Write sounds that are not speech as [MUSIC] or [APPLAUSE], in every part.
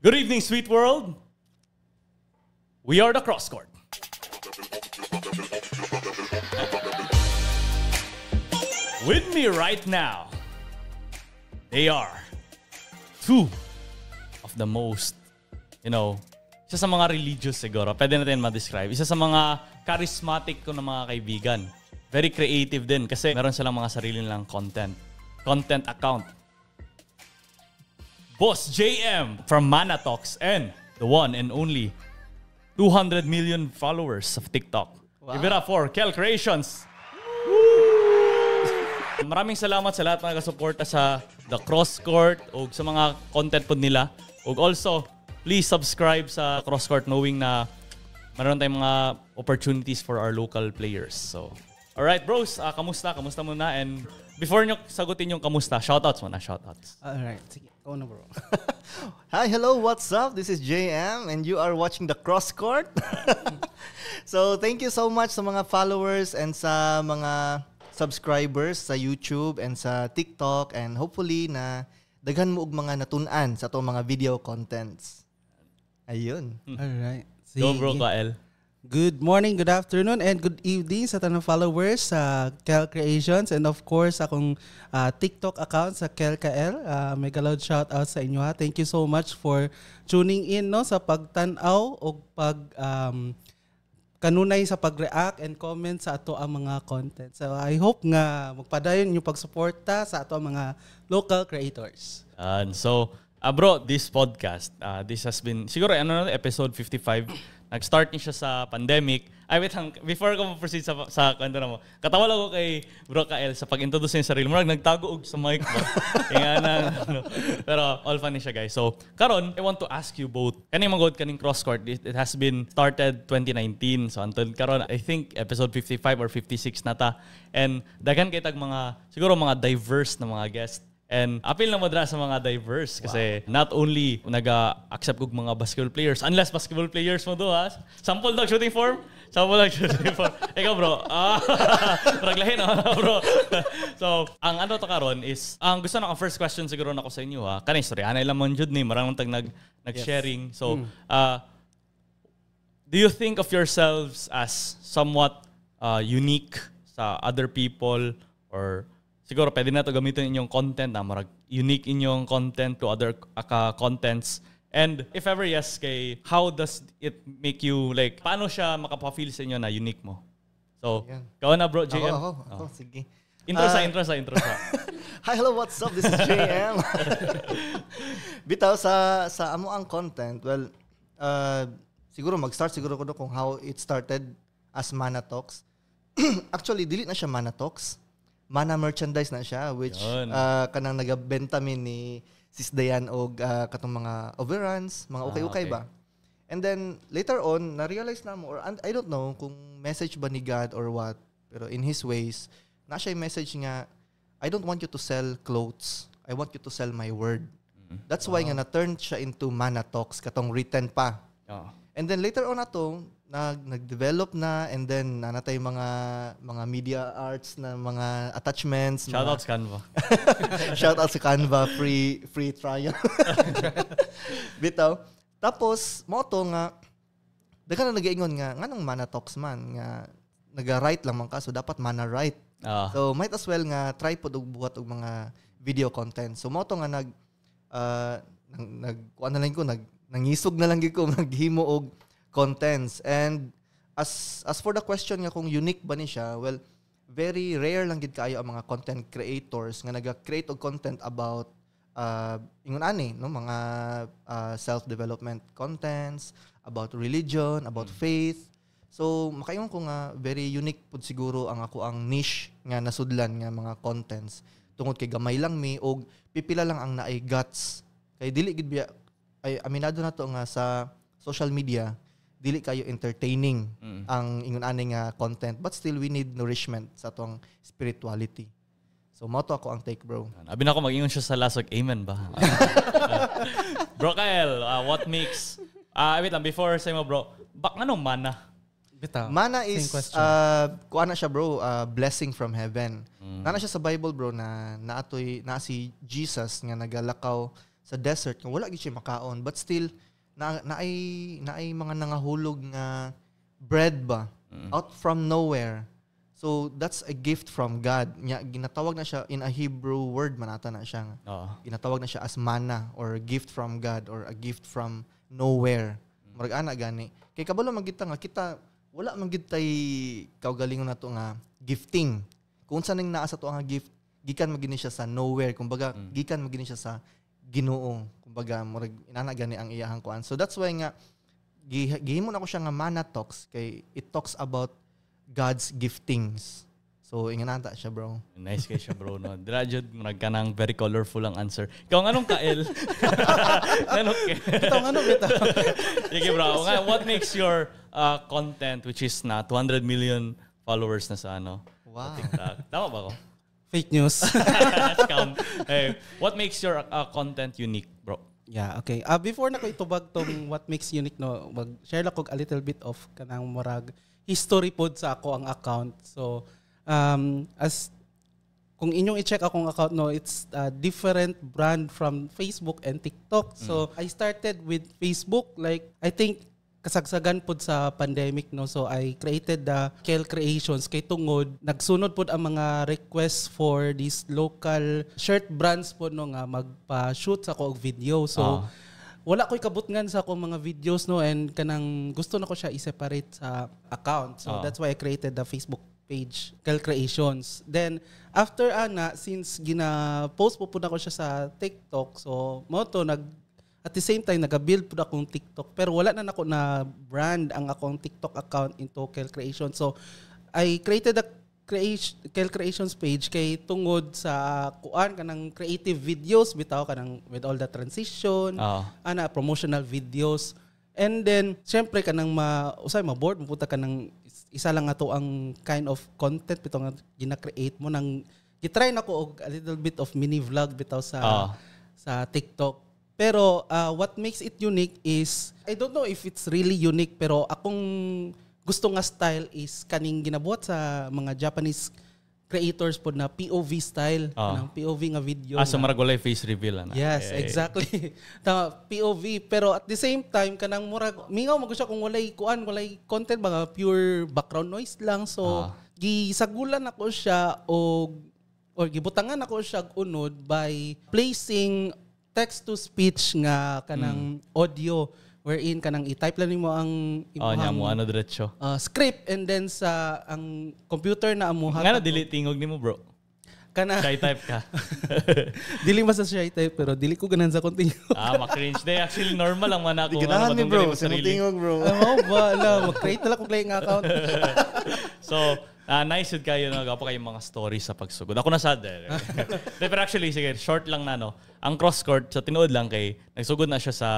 Good evening, sweet world. We are the Cross Court. With me right now, they are two of the most, you know, isa sa mga religious siguro, pwede natin ma-describe. Isa sa mga charismatic ko na mga kaibigan. Very creative din kasi meron silang mga sarili nilang content. Content account Boss JM from Mana Talks and the one and only 200 million followers of TikTok. Wow. Give it up for Kel Creations. Maraming salamat sa lahat ng nagasuporta sa The Cross Court o sa mga content po nila. O also, please subscribe sa Cross Court knowing na meron tayong mga opportunities for our local players. So, all right bros, uh, kamusta? Kamusta muna? And Before nyo sagutin yung kamusta, shoutouts muna, shoutouts. Alright, sige. Go na bro. [LAUGHS] Hi, hello, what's up? This is JM and you are watching The Cross Court. [LAUGHS] so, thank you so much sa mga followers and sa mga subscribers sa YouTube and sa TikTok and hopefully na daghan mo og mga natunan sa to mga video contents. Ayun. Hmm. Alright. Sige. Go bro, Kael. Good morning, good afternoon, and good evening sa tanang followers sa uh, Kel Creations and of course akong uh, TikTok account sa Kel KL. Uh, ah, mega loud shout out sa inyo ha. Thank you so much for tuning in no sa pagtanaw o pag um, kanunay sa pag-react and comment sa ato ang mga content. So I hope nga magpadayon yung pagsuporta sa ato ang mga local creators. And so, uh, bro, this podcast, uh, this has been siguro ano episode 55 Nag-start niya siya sa pandemic. Ay, wait lang. Before ko proceed sa, sa kwento na mo, katawa lang ko kay Bro Kael sa pag-introduce niya sarili mo. Nagtago og sa mic ba? [LAUGHS] Kaya na, ano. Pero all funny siya, guys. So, karon I want to ask you both. Kani magod kaning cross-court, it, it has been started 2019. So, until karon I think episode 55 or 56 na ta. And daghan kay tag mga, siguro mga diverse na mga guests And appeal na madra sa mga diverse kasi wow. not only nag-accept kog mga basketball players, unless basketball players mo do ha. Sample dog shooting form. Sample dog shooting form. [LAUGHS] Ikaw bro. Ah, [LAUGHS] raglahin na [LAUGHS] bro. so, ang ano to karon is ang gusto na first question siguro na ko sa inyo ha. Kani sorry, anay man jud ni marang tag nag nag-sharing. Yes. So, hmm. uh, do you think of yourselves as somewhat uh, unique sa other people or siguro pwede na to gamitin inyong content na marag unique inyong content to other uh, contents. And if ever yes, kay how does it make you like paano siya makapafeel sa inyo na unique mo? So, yeah. na bro, JM. Ako, ako, ako. Oh. sige. Intro uh, sa, ah. intro sa, intro sa. [LAUGHS] Hi, hello, what's up? This is JM. [LAUGHS] Bitaw, sa, sa amo ang content, well, uh, siguro mag-start siguro ko kung how it started as Mana Talks. [CLEARS THROAT] Actually, dili na siya Mana Talks mana merchandise na siya which uh, kanang nagabenta mi ni Sis Dayan og uh, katong mga overruns, mga okay ukay ah, okay. ba. And then later on na-realize na mo or and, I don't know kung message ba ni God or what pero in his ways na siya message nga I don't want you to sell clothes. I want you to sell my word. Mm-hmm. That's why nga ah. na-turn siya into mana talks katong written pa. Oh. And then later on ato nag nagdevelop na and then nanatay mga mga media arts na mga attachments. Shout mga... out sa Canva. [LAUGHS] Shout out sa Canva free free trial. [LAUGHS] Bitaw. Tapos moto nga daghan na nagaingon nga nganong mana talks man nga naga-write lang man ka so dapat mana write. Uh. So might as well nga try pud og buhat og mga video content. So moto nga nag uh, nag, nag lang ko nag nangisog na lang gyud ko [LAUGHS] maghimo og contents. And as as for the question nga kung unique ba ni siya, well, very rare lang gid kayo ang mga content creators nga naga-create og content about uh, ingon ani no mga uh, self-development contents about religion, about mm. faith. So makayon ko nga very unique pud siguro ang ako ang niche nga nasudlan nga mga contents tungod kay gamay lang mi og pipila lang ang naay guts. Kay dili gid biya ay aminado na to nga sa social media dili kayo entertaining mm. ang ingon ani nga content but still we need nourishment sa atong spirituality. So mo to ako ang take bro. Abi na ako magingon siya sa lasog amen ba. [LAUGHS] [LAUGHS] bro Kyle, uh, what makes Ah, uh, wait lang before say mo bro. Bak ano mana? Bitaw. Mana is uh kuana siya bro, uh, blessing from heaven. Mm. Nana siya sa Bible bro na naatoy na si Jesus nga nagalakaw sa desert nga wala gid siya makaon but still na, na ay na ay mga nangahulog nga bread ba mm. out from nowhere. So that's a gift from God. Nya ginatawag na siya in a Hebrew word manata na siya. Nga. Oh. Ginatawag na siya as manna or gift from God or a gift from nowhere. Murag mm. ana gani. Kay kabalo man kita nga kita wala man gid tay kaugalingon nato nga gifting. Kung sa nang naa sa to ang gift gikan magini siya sa nowhere. Kumbaga mm. gikan magini siya sa Ginoo kumbaga murag inana gani ang iyahang kuan. So that's why nga gihimo na ko siya nga mana talks kay it talks about God's giftings. So, ingan nata siya, bro. Nice kay siya, bro. No? Drajod, murag kanang very colorful ang answer. Ikaw, anong ka, El? anong [LAUGHS] ka? Ito, anong ito? [LAUGHS] Sige, bro. What makes your uh, content, which is na 200 million followers na sa ano? Wow. TikTok. Tama ba ko? Fake news. [LAUGHS] [LAUGHS] Scam. hey, what makes your uh, content unique, bro? Yeah, okay. Uh, before na ko itubag tong what makes unique, no, mag-share lang ko a little bit of kanang murag history pod sa ako ang account. So, um, as kung inyong i-check akong account, no, it's a different brand from Facebook and TikTok. So, mm. I started with Facebook. Like, I think kasagsagan pod sa pandemic no so I created the Kel Creations kay tungod nagsunod pod ang mga requests for these local shirt brands pod no nga magpa-shoot sa ko og video so uh. wala ko'y kabutngan sa akong mga videos no and kanang gusto na ko siya i-separate sa account so uh. that's why I created the Facebook page Kel Creations then after ana ah, since gina-post po po na ko siya sa TikTok so mo to nag at the same time, nag-build po akong TikTok. Pero wala na ako na brand ang akong TikTok account into Kel Creation. So, I created a creation, Kel Creations page kay tungod sa kuan kanang creative videos bitaw kanang with all the transition oh. ana promotional videos and then syempre kanang ma usay ma board mapunta kanang isa lang ato ang kind of content bitaw nga gina-create mo nang gitry nako og a little bit of mini vlog bitaw sa oh. sa TikTok pero uh, what makes it unique is, I don't know if it's really unique, pero akong gusto nga style is kaning ginabuhat sa mga Japanese creators po na POV style, oh. Ah. ng POV nga video. Ah, so maragulay face reveal na. Yes, Ay. exactly. [LAUGHS] Tama, POV. Pero at the same time, kanang murag, mingaw mo siya kung walay kuan, walay content, mga pure background noise lang. So, oh. gisagulan ako siya o or gibutangan ako siya unod by placing text to speech nga kanang mm. audio wherein kanang i-type lang nimo ang imong oh, mo ano diretso. Uh, script and then sa ang computer na amuha. Ngano dili tingog nimo bro? Kana shy type ka. [LAUGHS] dili ba sa shy type pero dili ko ganan sa konting. [LAUGHS] ah, ma-cringe day actually normal ang mana ko. Ganahan ni bro, sa tingog bro. oh ba, la, mag-create na ko kog nga account. [LAUGHS] so, Uh, nice yun kayo na po kayong mga stories sa pagsugod. Ako na sad [LAUGHS] eh. Pero actually, sige, short lang na no. Ang cross-court, sa so tinood lang kay, nagsugod na siya sa,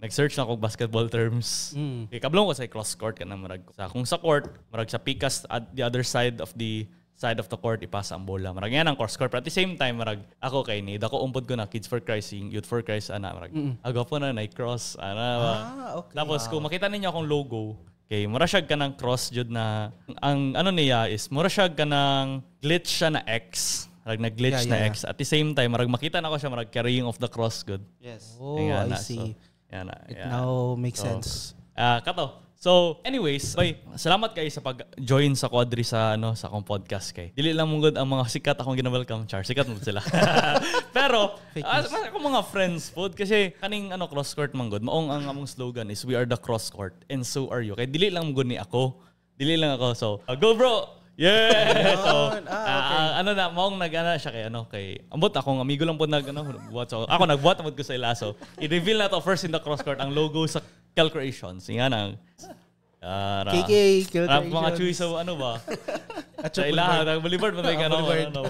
nag-search na ako basketball terms. Mm. Kay, kablong ko sa cross-court ka na marag. Sa, kung sa court, marag sa pikas at the other side of the side of the court ipasa ang bola. Marag yan ang cross court. But at the same time, marag ako kay need. Ako umpod ko na Kids for Christ, Youth for Christ, ana. Marag, mm. -mm. agaw na, night cross, ana. Ah, okay. Tapos wow. kung makita ninyo akong logo, Okay, murasyag ka ng cross jud na ang ano niya is murasyag ka ng glitch siya na X. Marag nag-glitch yeah, yeah, na X. At the same time, marag makita na ko siya marag carrying of the cross good. Yes. Oh, Ayan I na. see. So, yeah, na, It yan. now makes so, sense. Ah, uh, kato. So, anyways, boy, salamat kayo sa pag-join sa Quadri sa ano sa akong podcast kay. Dili lang mong good ang mga sikat akong gina-welcome char. Sikat mo sila. [LAUGHS] Pero as ah, uh, ako mga friends food kasi kaning ano cross court man good. Maong ang among slogan is we are the cross court and so are you. Kay dili lang mong good ni ako. Dili lang ako. So, uh, go bro. Yes! so, oh. ah, ah, okay. ah, ano na, mong nagana siya kay, ano, kay, ambot ako ng amigo lang po nag, ano, buhat. So, ako nagbuhat, amot ko sa ilaso. I-reveal na to first in the cross court ang logo sa calculations. Creations. Nga na, Uh, KK, Cal Creations. mga chewy sa ano ba? At [LAUGHS] sa ilaha, ng Boulevard, matay ka ano, ano, ano,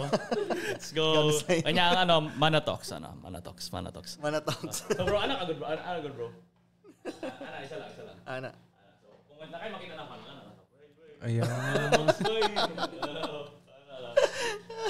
Let's go. Kanya ang ano, Manatox, ano, Manatox, Manatox. Manatox. Ah. so bro, ano ka good bro? Ano, ano good [LAUGHS] bro? Ana, isa lang, isa lang. Ana. So, kung na kayo makita naman, Ayan.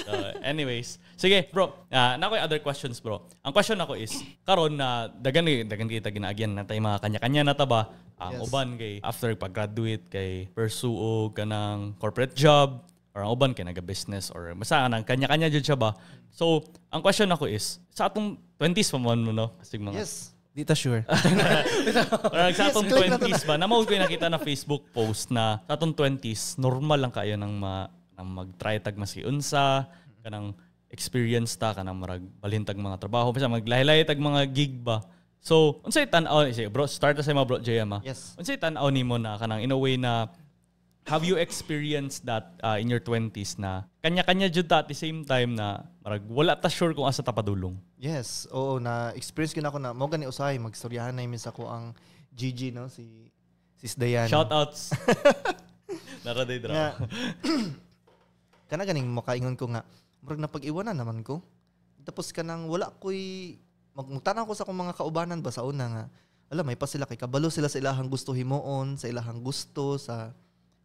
uh, [LAUGHS] anyways, sige bro, uh, na ko other questions bro. Ang question ako is karon na uh, dagan dagan kita ginaagyan na tay mga kanya-kanya na ta ba? Ang yes. uban kay after pag-graduate kay pursue kanang corporate job or ang uban kay naga business or masa nang kanya-kanya jud siya ba. So, ang question ako is sa atong 20s pa man mo no, kasi mga yes Di ta sure. Parang [LAUGHS] sa atong 20s ba, namaw ko yung nakita na Facebook post na sa atong 20s, normal lang kayo ng, ma, ng mag-try tag unsa, kanang experience ta, kanang marag balintag mga trabaho, basta maglahi-lahi tag mga gig ba. So, unsay tan-aw ni bro, start ta sa mga bro Jaya ah. Yes. Unsay tan-aw nimo na kanang in a way na have you experienced that uh, in your 20s na kanya-kanya jud at the same time na marag wala ta sure kung asa tapadulong? Yes, oo na experience ko na ako na mo gani usahay magstoryahan na imis ako ang Gigi no si Sis Diana. Shoutouts. [LAUGHS] Nara day drama. [CLEARS THROAT] kana ganing makaingon ko nga murag napag-iwanan naman ko. Tapos ka nang wala ko'y magtanaw ko sa akong mga kaubanan ba sa una nga. Alam, may pa sila kay kabalo sila sa ilahang gusto himuon, sa ilahang gusto, sa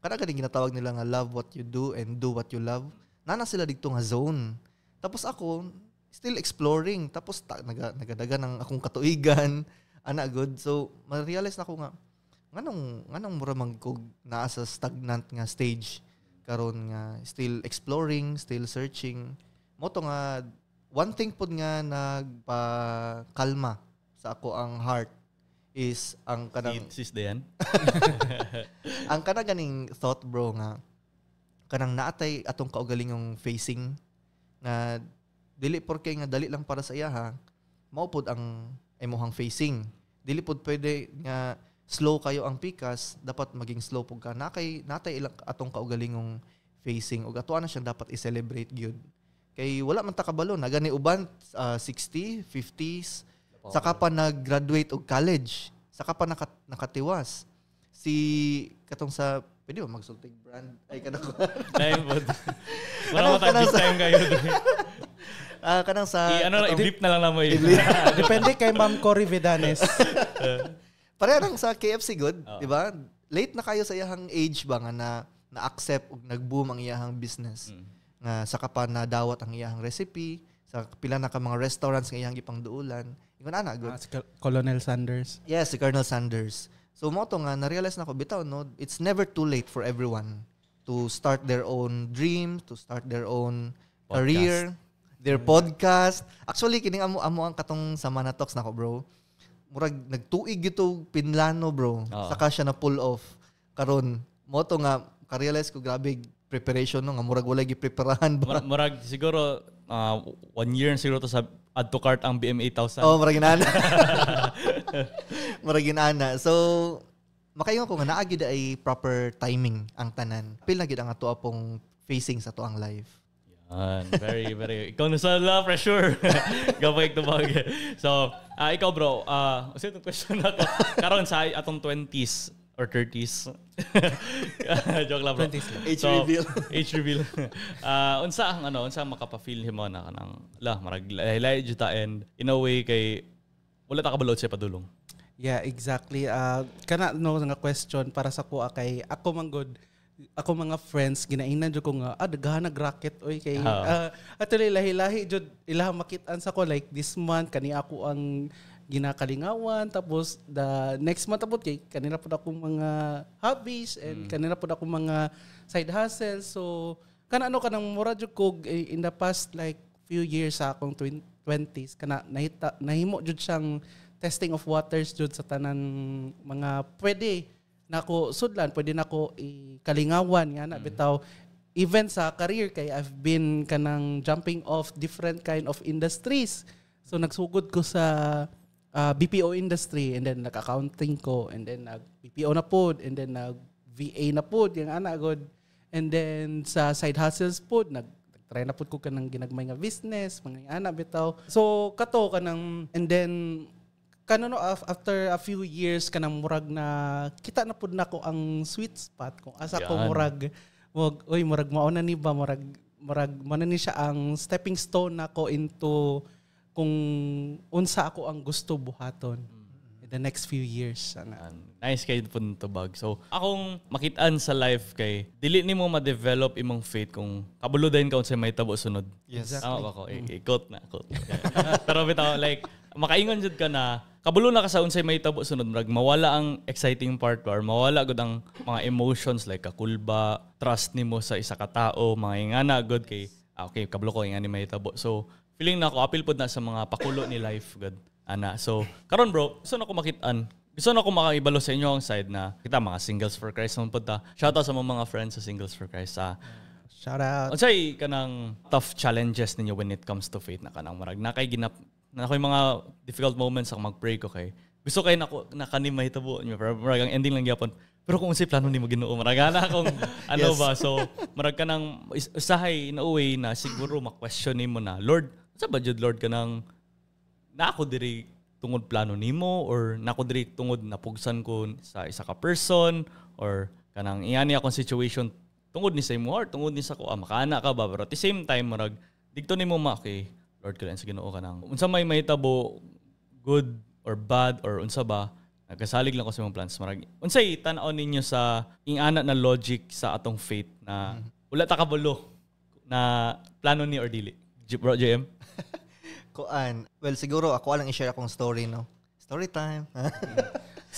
Kana ganing ginatawag nila nga love what you do and do what you love. Nana sila dito nga zone. Tapos ako, still exploring. Tapos ta, naga, nagadaga ng akong katuigan. [LAUGHS] Ana good. So, ma-realize na ko nga, nganong nganong mura man ko naa sa stagnant nga stage karon nga still exploring, still searching. Mo to nga one thing pod nga nagpa kalma sa ako ang heart is ang kanang sis dayan. [LAUGHS] ang kana ganing thought bro nga kanang naatay atong kaugalingong facing nga dili porke nga dali lang para sa iya ha mao pod ang imong facing dili pod pwede nga slow kayo ang pikas dapat maging slow pug ka na kay natay ilang atong kaugalingong facing ug atoa na siya dapat i-celebrate gyud kay wala man ta kabalo na gani uban uh, 60 50s Okay. Saka pa nag-graduate og college. Saka pa nakat nakatiwas. Si katong sa pwede ba magsulting brand ay kanang Time pod. [LAUGHS] [LAUGHS] Wala mo tag time kayo. [LAUGHS] Ah, uh, kanang sa I, ano katong, i-blip na lang namo yun. Depende kay Ma'am Cory Vedanes. Eh. Pareha lang sa KFC good, oh. di ba? Late na kayo sa iyang age ba nga na na-accept ug nag-boom ang iyahang business. Mm. Nga saka pa na dawat ang iyahang recipe, sa pila na ka mga restaurants nga iyang ipangduulan Iba na na, good. Ah, si Colonel Sanders. Yes, si Colonel Sanders. So mo to nga, na-realize na ko, bitaw, no, it's never too late for everyone to start their own dream, to start their own podcast. career, their yeah. Mm. podcast. Actually, kining amo amo ang katong sama na Talks nako, bro. Murag nagtuig gito pinlano, bro. Uh-huh. Saka siya na pull off karon. Mo to nga ka-realize ko grabe preparation no nga murag wala gi preparahan ba. Murag, murag siguro uh, one year siguro to sa add to cart ang BM8000. Oh, murag inana. [LAUGHS] [LAUGHS] murag inana. So makayo ko nga naa ay proper timing ang tanan. Pil gid ang ato apong facing sa tuang life. Yan. Very, very. ikaw na sa la, for sure. Gabay [LAUGHS] ito So, uh, ikaw bro, uh, ah, usin itong question na to. Karon sa atong 20s, or Curtis. [LAUGHS] [LAUGHS] Joke lang bro. Curtis. H so, reveal. H reveal. uh, [LAUGHS] unsa ang ano, unsa ang makapa himo na kanang la marag lahi juta and in a way kay wala ta kabalot sa padulong. Yeah, exactly. Uh, kana no nga question para sa kuha kay ako man good ako mga friends ginainan jud ko nga ah daghan nag racket oy kay uh, uh, ah. actually lahi-lahi jud ilah makitaan sa ko like this month kani ako ang ginakalingawan tapos the next month tapos kay kanila pud akong mga hobbies and mm. kanila pud akong mga side hustles so kana ano kanang mura kog eh, in the past like few years sa akong 20s kana nahita nahimo jud siyang testing of waters jud sa tanan mga pwede nako sudlan pwede nako ikalingawan nga na mm. bitaw even sa career kay I've been kanang jumping off different kind of industries. So nagsugod ko sa uh, ah, BPO industry and then nag-accounting ko and then nag-BPO na pod and then nag-VA na pod yung ana god and then sa side hustles pod nag try na pod ko kanang ginagmay nga business mga ana bitaw so kato kanang and then kanano after a few years kanang murag na kita na pud nako ang sweet spot kung asa Yan. ko murag wag oy murag mao na ni ba murag murag mana ni siya ang stepping stone nako into kung unsa ako ang gusto buhaton in the next few years sana. Nice kay pun tubag. So akong makitaan sa life kay dili nimo ma-develop imong faith kung kabulo dayon ka unsay may tabo sunod. Yes. Exactly. Tama ba ko? Mm. I-quote na, quote. [LAUGHS] Pero bitaw like makaingon jud ka na kabulo na ka sa unsay may tabo sunod murag mawala ang exciting part or mawala gud ang mga emotions like kakulba trust nimo sa isa ka tao mga ingana gud kay ah, okay kabulo ko ingani may tabo so feeling na ako apil pod na sa mga pakulo ni life god ana so karon bro gusto na ko makitaan gusto na ko makaibalo sa inyo ang side na kita mga singles for Christ man pod ta shout out sa mga, mga friends sa singles for Christ sa ah. shout out unsay kanang tough challenges ninyo when it comes to faith na kanang marag na kay ginap na kay mga difficult moments ang mag-pray ko kay gusto kay nako nakanimay tabo niyo pero marag ang ending lang gyapon pero kung unsay plano ni mo Ginoo ana kung [LAUGHS] ano yes. ba so marag kanang usahay na uwi na siguro ma-question nimo na Lord sa budget lord ka nang na ako diri tungod plano nimo or na ako diri tungod napugsan ko sa isa ka person or kanang iyani akong situation tungod ni sa imo or tungod ni sa ko ah, makana ka ba pero at the same time murag dito nimo ma okay lord ka lang sa Ginoo kanang unsa may mahitabo good or bad or unsa ba nagkasalig lang ko sa imong plans murag unsa itan aw ninyo sa ingana na logic sa atong faith na mm-hmm. wala ta kabalo na plano ni or dili Bro JM kuan. Well, siguro ako lang i-share akong story, no? Story time. [LAUGHS]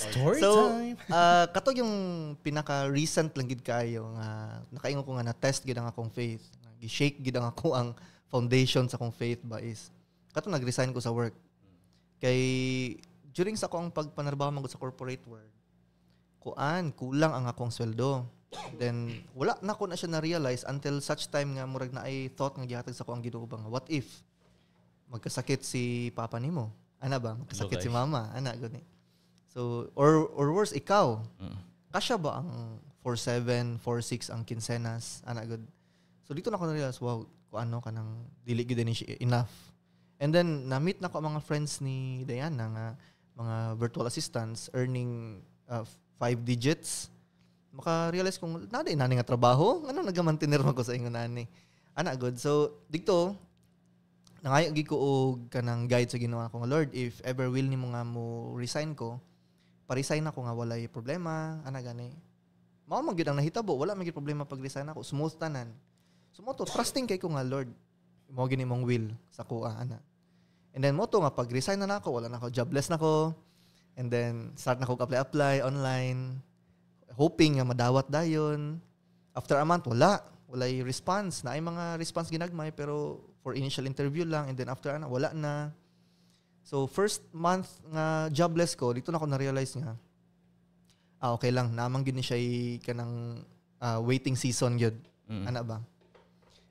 story so, time. uh, [LAUGHS] ah, kato yung pinaka-recent lang gid kayo nga nakaingon ko nga na test gid ang akong faith. Gi-shake gid ang ako ang foundation sa akong faith ba is kato nag-resign ko sa work. Kay during sa akong pagpanarbaho magud sa corporate world, kuan kulang ang akong sweldo. Then wala na ko na siya na-realize until such time nga murag na ay thought nga gihatag sa ko ang Ginoo nga what if? magkasakit si papa nimo. Ana ba? Magkasakit okay. si mama. Ana, gani. So, or, or worse, ikaw. Mm. Kasya ba ang 4-7, 4-6 ang kinsenas? Ana, good. So, dito na ko na-realize, wow, kung ano ka nang dili gud ni enough. And then, na-meet na ko mga friends ni Diana nga mga virtual assistants earning uh, five digits. Maka-realize kong, nada, nani nga trabaho. Ano nagamantinir mo ko sa ingon nani? Ana, good. So, dito, nangayo gid ko og kanang guide sa Ginoo ko Lord if ever will nimo nga mo resign ko pa-resign ako nga walay problema ana gani mao man gyud ang nahitabo wala man problema pag resign ako smooth tanan so mo to trusting kay ko nga Lord mo gini mong will sa kuha ana and then mo to nga pag resign na nako wala na ako jobless na ko and then start na ko apply apply online hoping nga madawat dayon after a month wala walay response na ay mga response ginagmay pero for initial interview lang and then after ana wala na. So first month nga jobless ko, dito na ako na-realize nga ah okay lang namang gyud ni siya kanang uh, waiting season gyud. Mm. Ana ba?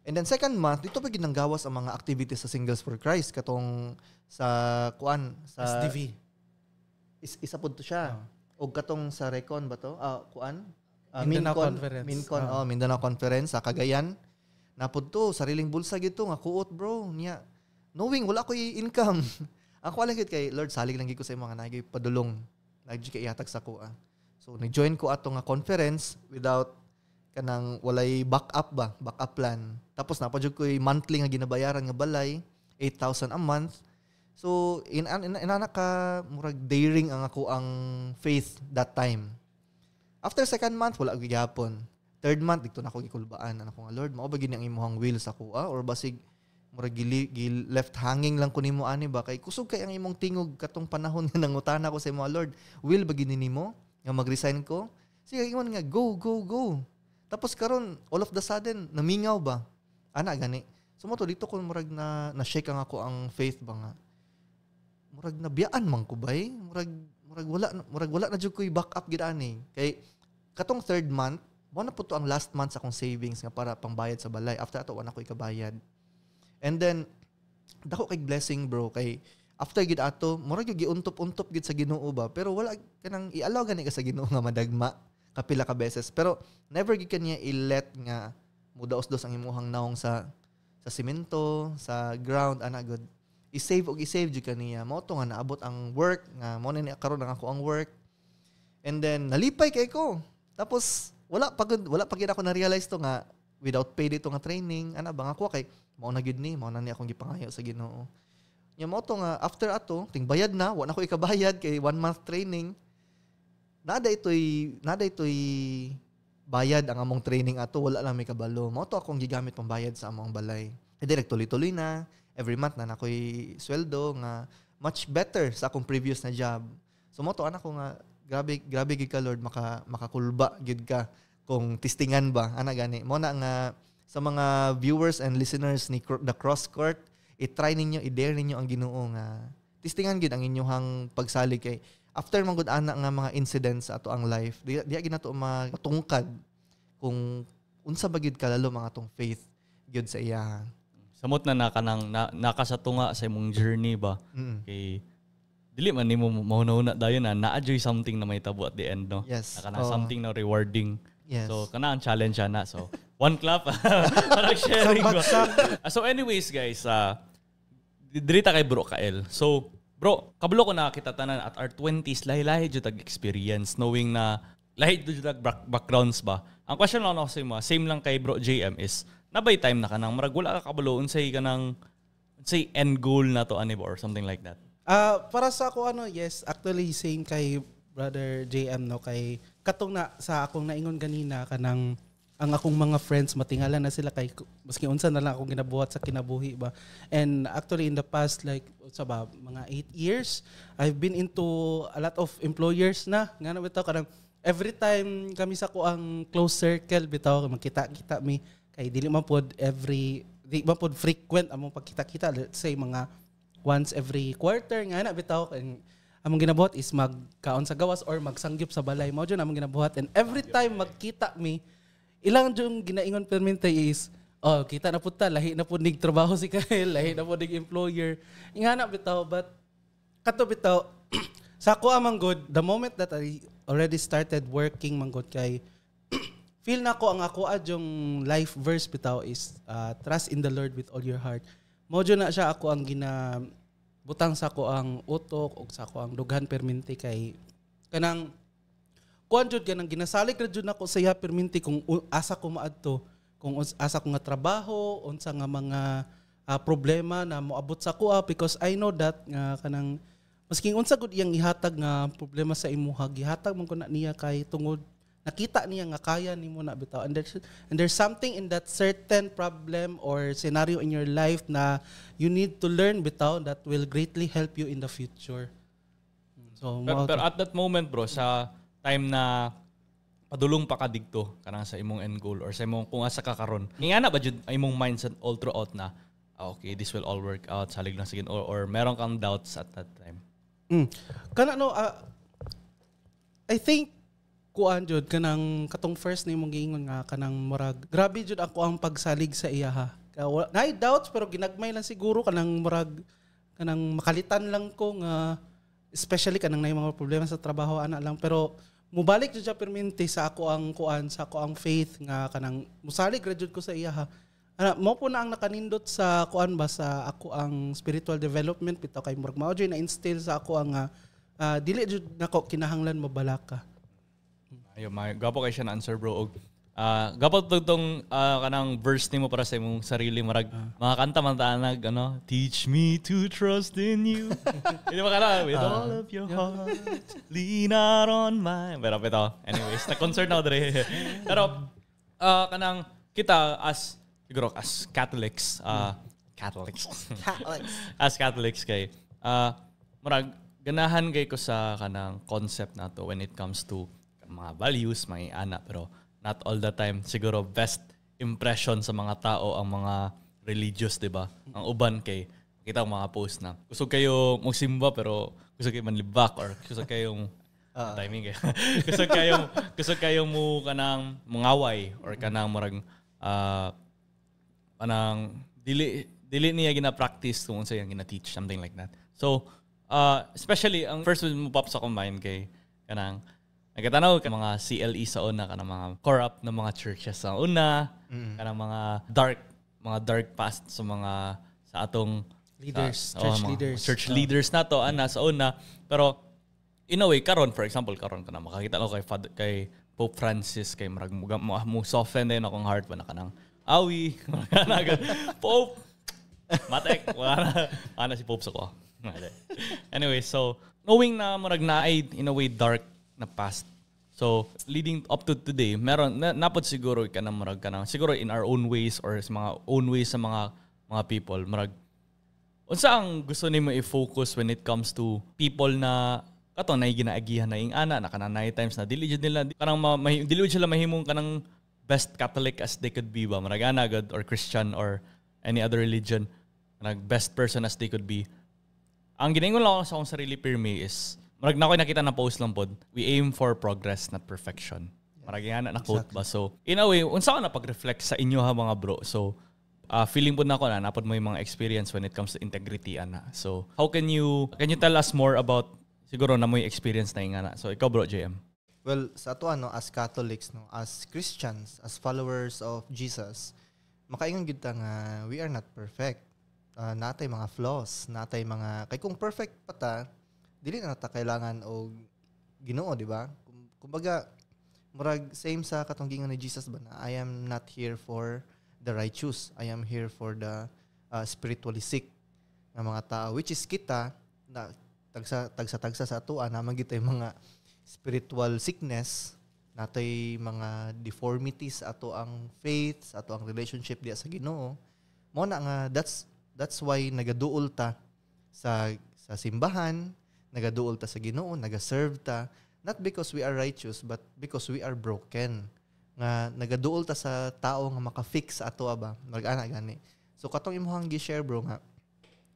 And then second month, dito pa ginang gawas ang mga activities sa Singles for Christ katong sa kuan sa SDV. Is, isa pud to siya. Oh. O katong sa Recon ba to? Ah, kuan? Uh, Mindanao Mincon, Conference. Mincon, oh. oh. Mindanao Conference sa Cagayan. Napudto, sariling bulsa gito nga kuot bro. Niya, knowing wala koy income [LAUGHS] ako lang gid kay Lord salig lang gid ko sa mga nagay padulong. Nagdi kay ihatag sa ko ah. So ni join ko ato nga conference without kanang walay backup ba, backup plan. Tapos napajud ko monthly nga ginabayaran nga balay, 8,000 a month. So in an in, in, in ka murag daring ang ako ang faith that time. After second month wala gyapon third month dito na ako gikulbaan ana ko nga Lord mao ba gini ang imong will sa kuha or basig mura gili, gili, left hanging lang kunimo ani ba kay kusog kay ang imong tingog katong panahon nga [LAUGHS] nangutana ko sa imong Lord will ba gini nimo nga magresign ko sige ingon nga go go go tapos karon all of the sudden namingaw ba ana gani sumoto dito ko murag na na shake ang ako ang faith ba nga murag nabiyaan man ko bay eh? murag murag wala murag wala na jud koy back up gid ani kay katong third month wala na po to ang last month sa akong savings nga para pangbayad sa balay. After ato, wala ko ikabayad. And then, dako kay blessing bro kay after gid ato mura gyud giuntop-untop gid sa Ginoo ba pero wala kanang i-allow gani ka sa Ginoo nga madagma kapila ka beses pero never gid kaniya i-let nga mudaos-dos ang imuhang naong sa sa semento sa ground ana good i-save og i-save jud kaniya mao to nga naabot ang work nga mo ni karon ang ako ang work and then nalipay kay ko tapos wala pa wala pa ako na realize to nga without pay dito nga training ana ba nga ako kay mao na gid ni mao na ni akong gipangayo sa Ginoo nya mo to nga after ato ting bayad na wala na ko ikabayad kay one month training nada ito'y nada ito'y bayad ang among training ato wala lang may kabalo mo to akong gigamit pambayad sa among balay e direct tuloy-tuloy na every month na nakoy sweldo nga much better sa akong previous na job so mo to anak ko nga grabe grabe gid ka Lord maka makakulba gid ka kung testingan ba ana gani mo na nga sa mga viewers and listeners ni The Cross Court i-try ninyo i-dare ninyo ang Ginoo nga testingan gid ang inyong pagsalig kay after man gud ana nga mga incidents ato ang life diya di, ginato matungkad kung unsa ba gid kalalo mga tong faith gyud sa iya samot na naka nang na, nakasatunga sa imong journey ba mm-hmm. kay dili man nimo mahuna-huna dayon na na-enjoy something na may tabo at the end no. Yes. Kana oh. something na rewarding. Yes. So kana ang challenge na so [LAUGHS] one clap [LAUGHS] para [LAUGHS] sharing ah, so anyways guys, uh, ah, dirita kay Bro Kael. So bro, kablo ko na kita tanan at our 20s lahi-lahi jud tag experience knowing na lahi jud tag backgrounds ba. Ang question lang ako sa imo, ah, same lang kay Bro JM is nabay time na kanang marag wala ka kabalo unsay kanang say end goal na to ani or something like that. Uh, para sa ako ano, yes, actually same kay brother JM no kay katong na sa akong naingon ganina kanang ang akong mga friends matingala na sila kay maski unsa na lang akong ginabuhat sa kinabuhi ba. And actually in the past like sa ba mga 8 years, I've been into a lot of employers na nga na bitaw kanang every time kami sa ko ang close circle bitaw magkita kita mi kay dili man pod every di man pod frequent among pagkita-kita let's say mga once every quarter nga na bitaw and among ginabuhat is magkaon sa gawas or magsangyop sa balay mo jud among ginabuhat and every time magkita mi ilang jung ginaingon permente is oh kita na pud lahi na pud ning trabaho si kay [LAUGHS] lahi na pud ning employer nga na bitaw but kato bitaw [CLEARS THROAT] sa ako amang good the moment that I already started working manggod kay [CLEARS THROAT] feel na ko ang ako adyong ah, life verse bitaw is uh, trust in the Lord with all your heart Mojo na siya ako ang gina butang sa ko ang utok og sa ko ang dughan perminti kay kanang kuan jud ganang ginasalig ra jud nako sa iya perminti kung asa ko maadto kung asa ko nga trabaho unsa nga mga uh, problema na moabot sa ko because I know that nga kanang maski unsa gud iyang ihatag nga problema sa imuha gihatag man ko na niya kay tungod nakita niya nga kaya nimo na bitaw and there's and there's something in that certain problem or scenario in your life na you need to learn bitaw that will greatly help you in the future so pero, pero at that moment bro sa time na padulong pa ka digto kana sa imong end goal or sa imong kung asa ka karon ingana ba jud imong mindset all throughout na ah, okay this will all work out salig na sige or, or meron kang doubts at that time mm. kana no uh, I think kuan jud kanang katong first name mong giingon nga kanang murag grabe jud ako ang pagsalig sa iya ha na doubts pero ginagmay lang siguro kanang murag kanang makalitan lang ko nga especially kanang naay mga problema sa trabaho ana lang pero mubalik jud siya permanente sa ako ang kuan sa ako ang faith nga kanang musalig graduate ko sa iya ha ana mo po na ang nakanindot sa kuan ba sa ako ang spiritual development bitaw kay murag mao na instill sa ako ang uh, dili jud nako kinahanglan mabalaka Ayo, may gapo kay siya na answer bro og uh, gapo tong uh, kanang verse nimo para sa imong sarili marag uh. mga kanta man ta nag ano teach me to trust in you. [LAUGHS] Hindi ba kana with uh. all of your heart lean out on my pero beto. anyways na concert na dre. [LAUGHS] pero uh, kanang kita as siguro as Catholics uh, Catholics. Catholics. [LAUGHS] as Catholics kay uh, marag ganahan kay ko sa kanang concept na to when it comes to mga values, mga ana. Pero not all the time. Siguro best impression sa mga tao ang mga religious, di ba? Ang uban kay kita ang mga post na gusto kayo magsimba pero gusto kayo manlibak or gusto kayong [LAUGHS] uh, ah. timing kayo. Eh. [LAUGHS] gusto kayo gusto kayo mo kanang mangaway or kanang murag uh, ah, kanang dili dili niya gina-practice kung unsa yang gina-teach something like that. So, uh, especially ang first mo pop sa combine kay kanang Nagkatanaw ka mga CLE sa una, ka ng mga corrupt na mga churches sa una, mm. ka ng mga dark, mga dark past sa mga sa atong leaders, sa, church oh, leaders. Church ah. leaders na to, ana, ah, sa una. Pero, in a way, karon for example, karon ka na makakita ko kay, Father, kay Pope Francis, kay Marag Muga, mo, ah, mo soften din eh, akong heart, wala ka ng awi, [LAUGHS] Pope, matek, wala na, ana si Pope sa ko. anyway, so, knowing na marag naay in a way dark na past. So, leading up to today, meron, na, napod siguro ka na marag ka na. Siguro in our own ways or sa mga own ways sa mga mga people, marag. Unsa ang gusto nimo i-focus when it comes to people na kato na ginaagihan na ing ana na kana nine times na diligent nila kanang ma, ma, diligent sila mahimong kanang best Catholic as they could be ba marag ana god or Christian or any other religion nag best person as they could be. Ang ginaingon lang ako sa akong sarili per me is Murag na ako nakita na post lang pod, we aim for progress not perfection. Marag yan na quote exactly. ba. So, in a way, unsa ko na pag-reflect sa inyo ha mga bro. So, uh, feeling po na ako na napod mo yung mga experience when it comes to integrity ana. So, how can you can you tell us more about siguro na mo yung experience na ingana. So, ikaw bro, JM. Well, sa ato ano as Catholics no, as Christians, as followers of Jesus, makaingon gid ta nga we are not perfect. Uh, ah, natay mga flaws, natay mga kay kung perfect pa ta, dili na ta kailangan og Ginoo, di ba? Kumbaga murag same sa katong gingon ni Jesus ba na I am not here for the righteous. I am here for the uh, spiritually sick nga mga tao which is kita na tagsa tagsa tagsa sa atoa ah, na magitay mga spiritual sickness natay mga deformities ato ang faith ato ang relationship diya sa Ginoo mo na nga that's that's why nagaduol ta sa sa simbahan nagaduol ta sa Ginoo, nagaserve ta, not because we are righteous, but because we are broken. Nga nagaduol ta sa tao nga maka-fix ato ba, nag-ana gani. So katong imong gi-share bro nga,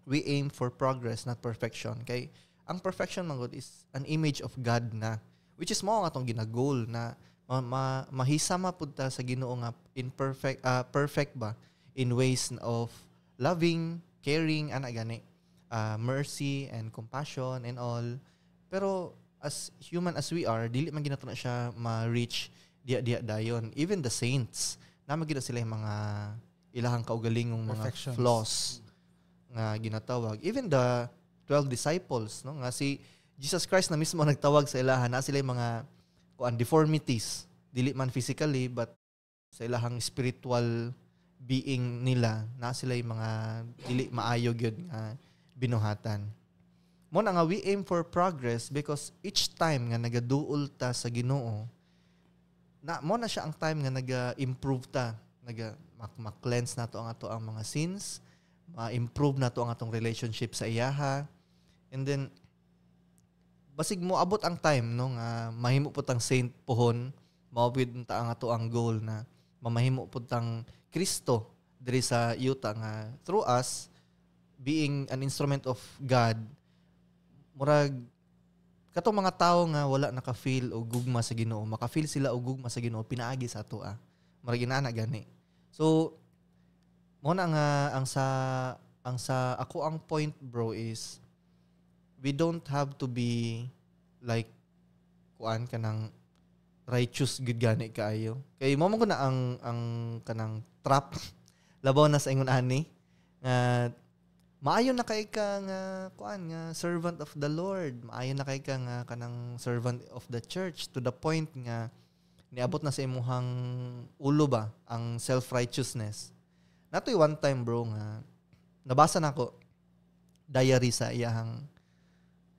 we aim for progress, not perfection. Kay ang perfection man God is an image of God na, which is mo nga atong ginagol na ma, ma, mahisama pud ta sa Ginoo nga in perfect uh, perfect ba in ways of loving, caring ana gani uh, mercy and compassion and all. Pero as human as we are, dili man ginato na siya ma-reach dia dia dayon. Even the saints, naman gina sila yung mga ilahang kaugalingong mga flaws nga ginatawag. Even the 12 disciples, no? nga si Jesus Christ na mismo nagtawag sa ilahan, na sila yung mga kuan, deformities. Dili man physically, but sa ilahang spiritual being nila, na sila yung mga dili maayo yun nga binuhatan. Mo na nga we aim for progress because each time nga nagaduol ta sa Ginoo, na mo na siya ang time nga naga-improve ta, naga mak-cleanse na ang ato ang mga sins, ma-improve nato ang atong relationship sa iyaha. And then basig mo abot ang time no nga mahimo pud tang saint pohon, maupid ta ang ato ang goal na mamahimo pud tang Kristo diri sa yuta nga through us being an instrument of God, murag katong mga tao nga wala naka-feel og gugma sa Ginoo, maka-feel sila og gugma sa Ginoo pinaagi sa atoa. Ah. Murag inaana gani. So mo na nga ang sa ang sa ako ang point bro is we don't have to be like kuan kanang righteous good gani kaayo. Kay mo man ko na ang ang kanang trap [LAUGHS] labaw na sa ingon ani nga uh, Maayo na kay ka nga kuan nga servant of the Lord. Maayo na kay ka nga kanang servant of the church to the point nga niabot na sa imuhang ulo ba ang self-righteousness. Natoy one time bro nga nabasa nako na diary sa iyang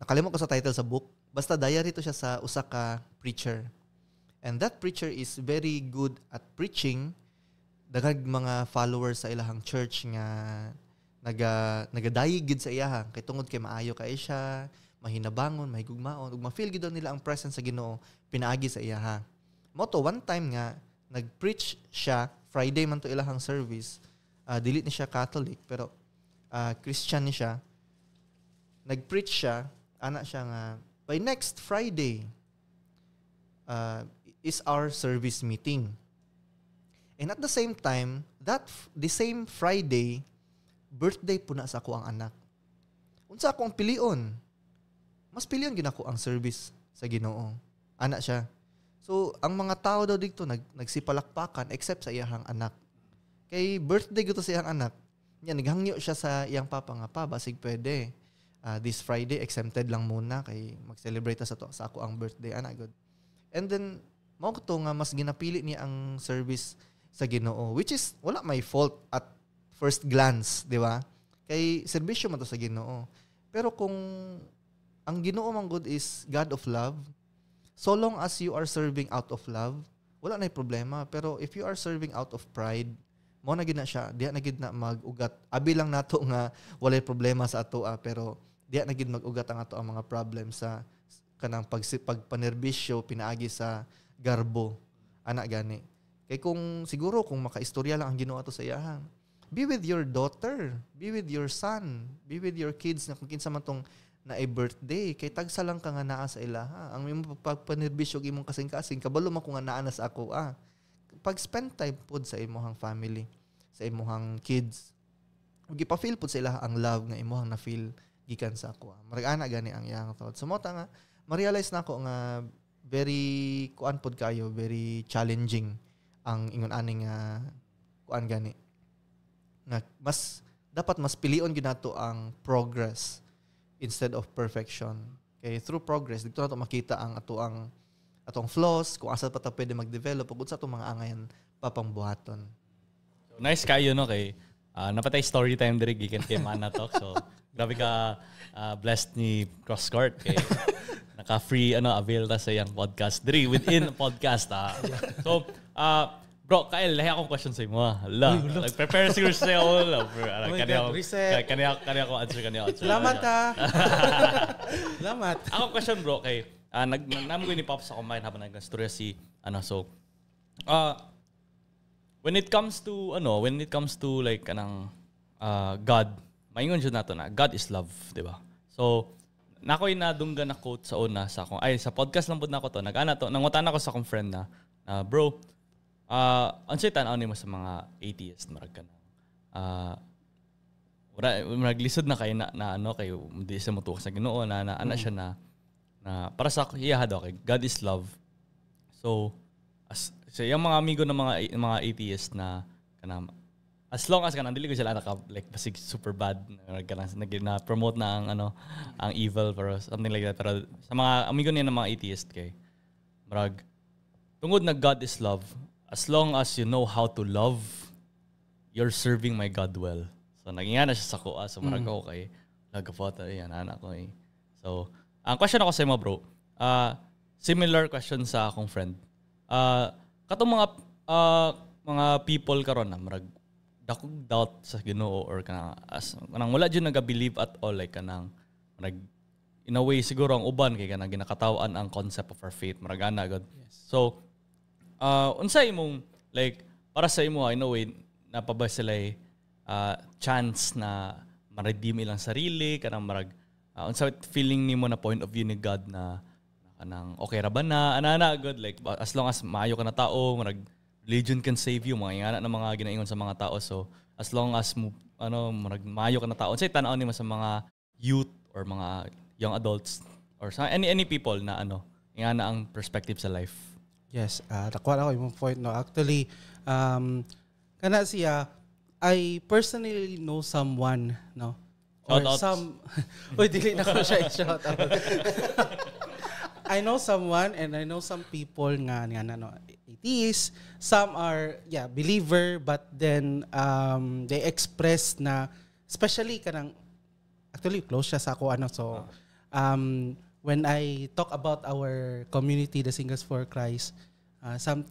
nakalimot ko sa title sa book. Basta diary to siya sa usa ka preacher. And that preacher is very good at preaching. Dagag mga followers sa ilahang church nga naga nagadayig gid sa iyaha kay tungod kay maayo kay siya mahinabangon mahigugmaon ug mafeel feel gid nila ang presence sa Ginoo pinaagi sa iyaha mo to one time nga nagpreach siya Friday man to ilahang service uh, ah, dili ni siya Catholic pero uh, Christian ni siya nagpreach siya ana siya nga by next Friday uh, is our service meeting and at the same time that the same Friday birthday po na sa ako ang anak. Unsa ako ang pilion? Mas pilion ginako ang service sa Ginoo. Ana siya. So, ang mga tao daw dito nag, nagsipalakpakan except sa iyang anak. Kay birthday gito sa iyang anak. Niya, naghangyo siya sa iyang papa nga pa, basig pwede. Uh, this Friday, exempted lang muna kay mag-celebrate sa, to, sa ako ang birthday. Ana, good. And then, mo ko to nga mas ginapili niya ang service sa Ginoo which is wala may fault at first glance, di ba? Kay serbisyo man to sa Ginoo. Pero kung ang Ginoo man good is God of love, so long as you are serving out of love, wala na problema. Pero if you are serving out of pride, mo na na siya, diha na gid na mag-ugat. Abi lang nato nga walay problema sa ato, ah, pero diha na gid mag-ugat ang ato ang mga problem sa kanang pag pagpanerbisyo pinaagi sa garbo ana gani. Kay kung siguro kung makaistorya lang ang Ginoo ato sa iyahan, Be with your daughter. Be with your son. Be with your kids na kung kinsa man tong na ay birthday kay tagsa lang ka nga naa sa ilaha ang imo pagpanerbisyo imong kasing-kasing kabalo man kung nga naa na sa ako ah pag spend time pod sa imong family sa imong kids ug gipa-feel pod sa ilaha ang love nga imong na feel gikan sa ako ah. marag ana gani ang yang thought so mo nga ma-realize nako nga very kuan pod kayo very challenging ang ingon aning uh, kuan gani nga mas dapat mas pilion gyud nato ang progress instead of perfection. Okay, through progress dito nato makita ang atoang atong flaws, kung asa pa ta pwede mag-develop ug sa atong mga angayan papambuhaton. So, nice kayo no kay uh, napatay story time diri gikan kay Mana Talk. So [LAUGHS] grabe ka uh, blessed ni Cross Court kay [LAUGHS] naka-free ano avail ta sa yang podcast diri within podcast ah. So uh, Bro, Kyle, lahi akong question sa mo. Hala. Nag-prepare siguro sa iyo. Hala, bro. [LAUGHS] Oh ako, reset. ako, kanya ako answer, kanya answer. Salamat ano? ha. Ah. [LAUGHS] Salamat. Ako question, bro, kay uh, nag namoy ni Pops ako kumain habang nag-story si ano so uh, when it comes to ano when it comes to like kanang uh, God maingon jud nato na God is love di ba so nakoy na dunggan na quote sa una sa akong ay sa podcast lang na nako to nag-ana to nangutan ako sa akong friend na uh, bro Uh, ang say tanaw nimo sa mga atheist marag ka na. Uh, ah, marag lisod na kay na, na ano kayo di sa mo sa Ginoo na na ana mm. siya na na para sa iya daw kay God is love. So as so yung mga amigo ng mga mga atheist na kana as long as kanang dili ko sila naka like basig super bad kanang nag na promote na ang ano ang evil pero something like that pero sa mga amigo niya ng mga atheist kay marag tungod na God is love as long as you know how to love, you're serving my God well. So, naging na siya sa kuha. Ah, so, marag mm. okay. Nagkapota, eh, yan, anak ko eh. So, ang question ako sa mo, bro, uh, similar question sa akong friend. Uh, katong mga uh, mga people karon na marag dakog doubt sa Ginoo or kana as kanang wala jud naga-believe at all like kanang marag in a way siguro ang uban kay kanang ginakatawan ang concept of our faith marag ana god. Yes. So Uh, ah, unsa imong like para sa imo I know way eh, napabay sila uh, chance na ma-redeem ilang sarili kanang marag uh, ah, unsa feeling nimo na point of view ni God na kanang okay ra ba na ana na good like as long as maayo ka na tao marag religion can save you mga ingana ng mga ginaingon sa mga tao so as long as mo ano marag maayo ka na tao unsay tan-aw nimo sa mga youth or mga young adults or sa any any people na ano ingana ang perspective sa life Yes, uh, nakuha ako yung point. No? Actually, um, kana siya, I personally know someone, no? Or shout some... [LAUGHS] Uy, dili na ko siya i-shout out. [LAUGHS] I know someone and I know some people nga, nga ano, atheists. Some are, yeah, believer, but then um, they express na, especially kanang, actually close siya sa ako, ano, so, ah. um, when I talk about our community, the Singles for Christ, uh, some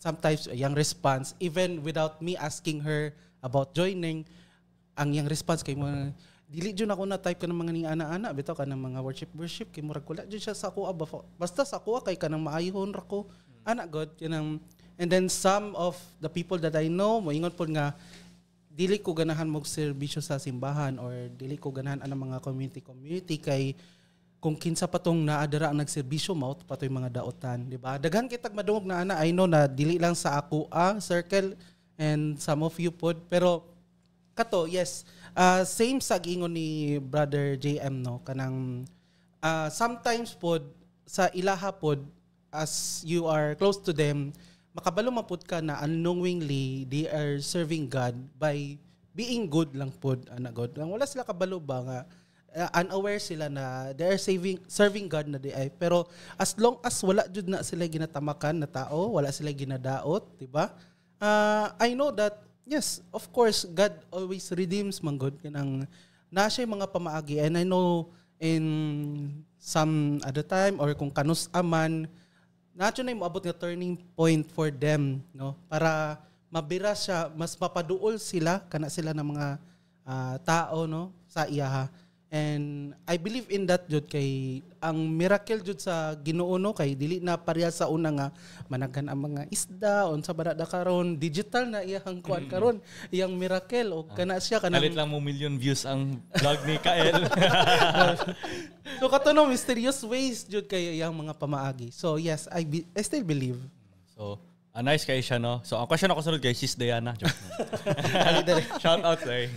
sometimes a young response, even without me asking her about joining, ang young response kay mo, dili jud ako na type ka ng mga ning ana-ana bitaw ka ng mga worship worship kay mo wala jud siya sa ako ba basta sa ako ah, kay kanang maayhon ra ko mm. ana god kanang and then some of the people that I know moingon pod nga dili ko ganahan mog serbisyo sa simbahan or dili ko ganahan ang mga community community kay kung kinsa pa tong naadara ang nagserbisyo mao patoy mga daotan di ba daghan kitag madungog na ana i know na dili lang sa ako a circle and some of you pod pero kato yes uh, same sa gingon ni brother JM no kanang uh, sometimes pod sa ilaha pod as you are close to them makabalo mapod ka na unknowingly they are serving God by being good lang pod ana God wala sila kabalo ba nga uh, unaware sila na they are saving, serving God na di ay. Pero as long as wala jud na sila ginatamakan na tao, wala sila ginadaot, di ba? Uh, I know that, yes, of course, God always redeems, man God. kanang na siya mga pamaagi. And I know in some other time or kung kanus aman, na nato na maabot nga turning point for them, no? Para mabira siya, mas mapaduol sila, kana sila ng mga uh, tao, no? Sa iyaha. And I believe in that jud kay ang miracle jud sa Ginoo no kay dili na pareha sa una nga managan ang mga isda on sa barada karon digital na iyang kuan mm-hmm. karon iyang miracle o ah. kana siya kana Alit lang mo million views ang vlog ni Kael. [LAUGHS] so katuno mysterious ways jud kay iyang mga pamaagi. So yes, I, be, I still believe. So Ah, nice kay siya, no? So, ang question ako sunod kay Sis Diana. [LAUGHS] Shout out, eh.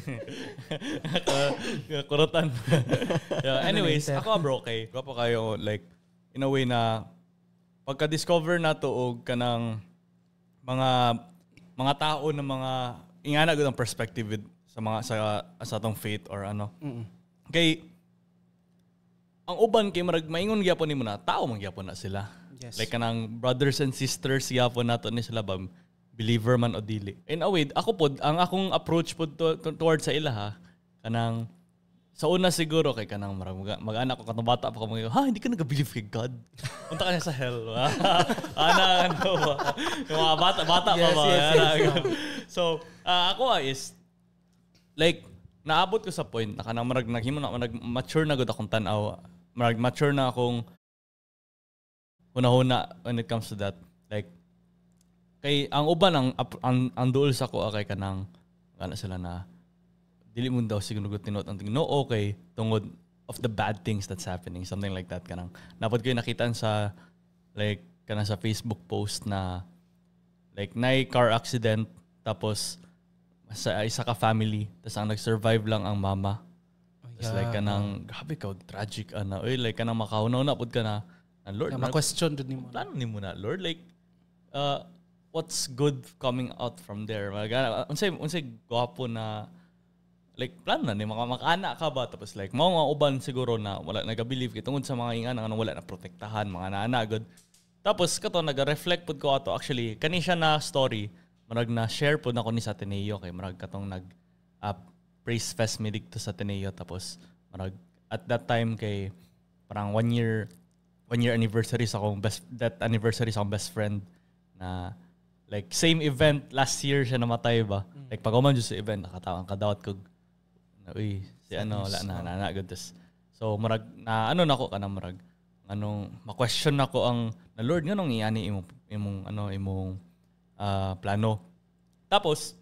[LAUGHS] Kurutan. [LAUGHS] yeah, anyways, ako ah, bro, kay. Kapo kayo, like, in a way na, pagka-discover na tuog ka ng mga, mga tao ng mga, ingana ko ng perspective with, sa mga, sa, sa atong faith or ano. Mm-mm. Kay, ang uban kay marag maingon gyapon nimo na tao man gyapon na sila. Yes. Like kanang brothers and sisters gyapon nato ni sila ba believer man o dili. In a way, ako po, ang akong approach po to, to, towards sa ila ha kanang sa una siguro kay kanang marag mag-anak ko katong bata pa ko mga ha hindi ka nagbelieve kay God. [LAUGHS] Punta ka niya sa hell. [LAUGHS] ana ano ba? Yung mga bata bata yes, pa ba? Yes, yes, yes. Ano? so uh, ako ah, is like naabot ko sa point na kanang marag naghimo na nag mature na gud akong tan-aw. Marag mature na akong hunahuna when it comes to that. Like, kay ang uban ang ang, ang duol sa ko kay kanang ana sila na dili mo daw siguro tinuot ang no okay tungod of the bad things that's happening something like that kanang napod ko nakita sa like kanang sa Facebook post na like nay car accident tapos sa isa ka family tapos ang nag-survive lang ang mama oh, yeah. like kanang grabe ka tragic ana oy like kanang makahunaw na pud ka na And Lord, na ma-question din mo. Plano nimo na, Lord, like, uh, what's good coming out from there? Magana, unsay, unsay gwapo na, like, plan na, ni makamakana ka ba? Tapos like, mao nga uban siguro na wala nagabilib kay tungod sa mga ingan nga wala na protektahan, mga naana, good. Tapos kato naga-reflect pud ko ato actually kani siya na story murag na share pud nako ni sa Ateneo kay murag katong nag uh, praise fest me dito sa Ateneo tapos murag at that time kay parang one year one year anniversary sa akong best that anniversary sa akong best friend na like same event last year siya namatay ba mm. like pag man sa event nakatawang kadawat ko na uy si ano wala na na ah. na good this so murag na ano nako kana murag anong ma-question nako ang na Lord nganong iyani imong imong ano imong uh, plano tapos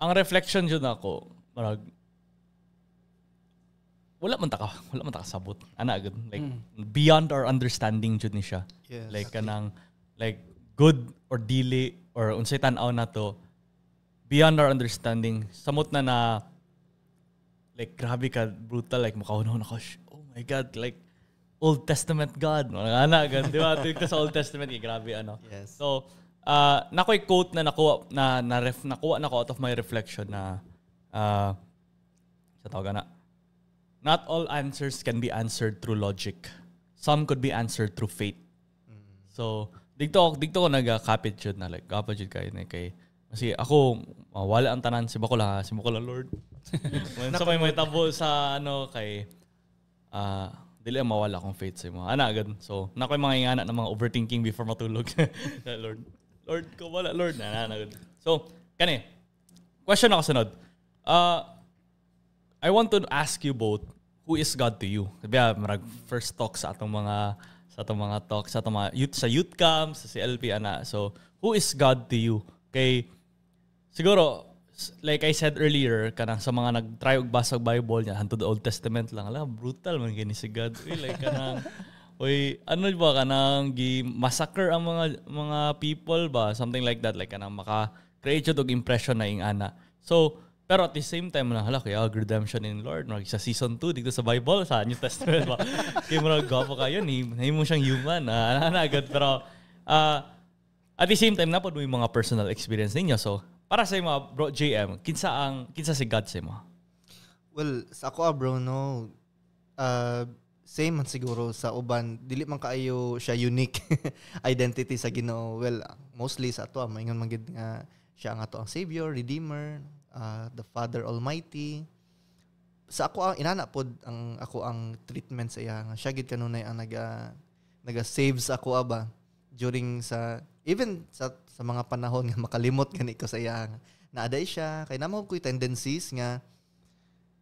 ang reflection jud nako murag wala man taka wala man taka sabot ana agad like mm. beyond our understanding jud ni siya yes. like kanang like good or dili or unsay tan-aw na to beyond our understanding samot na na like grabe ka brutal like mukaunaw na ko oh my god like Old Testament God ana gan di ba [LAUGHS] tingta sa Old Testament eh, grabe ano yes. so uh, nakoy quote na nakuha na na ref nakuha nako out of my reflection na uh, sa tawag na Not all answers can be answered through logic. Some could be answered through faith. Mm. So, dito, dito ko nag-capit yun na like, kapit yun kayo na kay, kasi ako, uh, wala ang tanan, si Bakula, si Bakula Lord. [LAUGHS] sa may may tabo sa ano kay, ah, uh, dili mawala akong faith sa mo. Ana agad. So, na ko mga ingana ng mga overthinking before matulog. [LAUGHS] Lord, Lord ko wala Lord na na agad. So, kani. Question ako sunod. Ah, uh, I want to ask you both, who is God to you? Sabi ah, marag first talk sa atong mga sa atong mga talk sa atong mga youth sa youth camp sa CLP ana. So, who is God to you? Okay. siguro like I said earlier, kanang sa mga nag-try og basag Bible niya, hantud Old Testament lang, ala brutal man gani si God. Uy, like kanang [LAUGHS] Uy, ano ba kanang gi massacre ang mga mga people ba something like that like kanang maka create jud og impression na ing ana. So, pero at the same time, na halak, kaya redemption in Lord, mag sa season 2 dito sa Bible, sa New Testament ba? [LAUGHS] kaya mo gwapo kayo, nahim mo siyang human, ah, [LAUGHS] na Pero uh, at the same time, napod mo yung mga personal experience ninyo. So, para sa mga bro, JM, kinsa ang kinsa si God sa mo? Well, sa ako ah, bro, no, uh, same man siguro sa uban dili man kaayo siya unique [LAUGHS] identity sa Ginoo well mostly sa ato maingon man gid nga siya ang ato ang savior redeemer uh, the Father Almighty. Sa ako ang ah, inana pod ang ako ang treatment sa iya nga siya gid kanunay ang naga naga save sa ako aba during sa even sa sa mga panahon nga makalimot gani ko sa iya nga naaday siya kay namo ko tendencies nga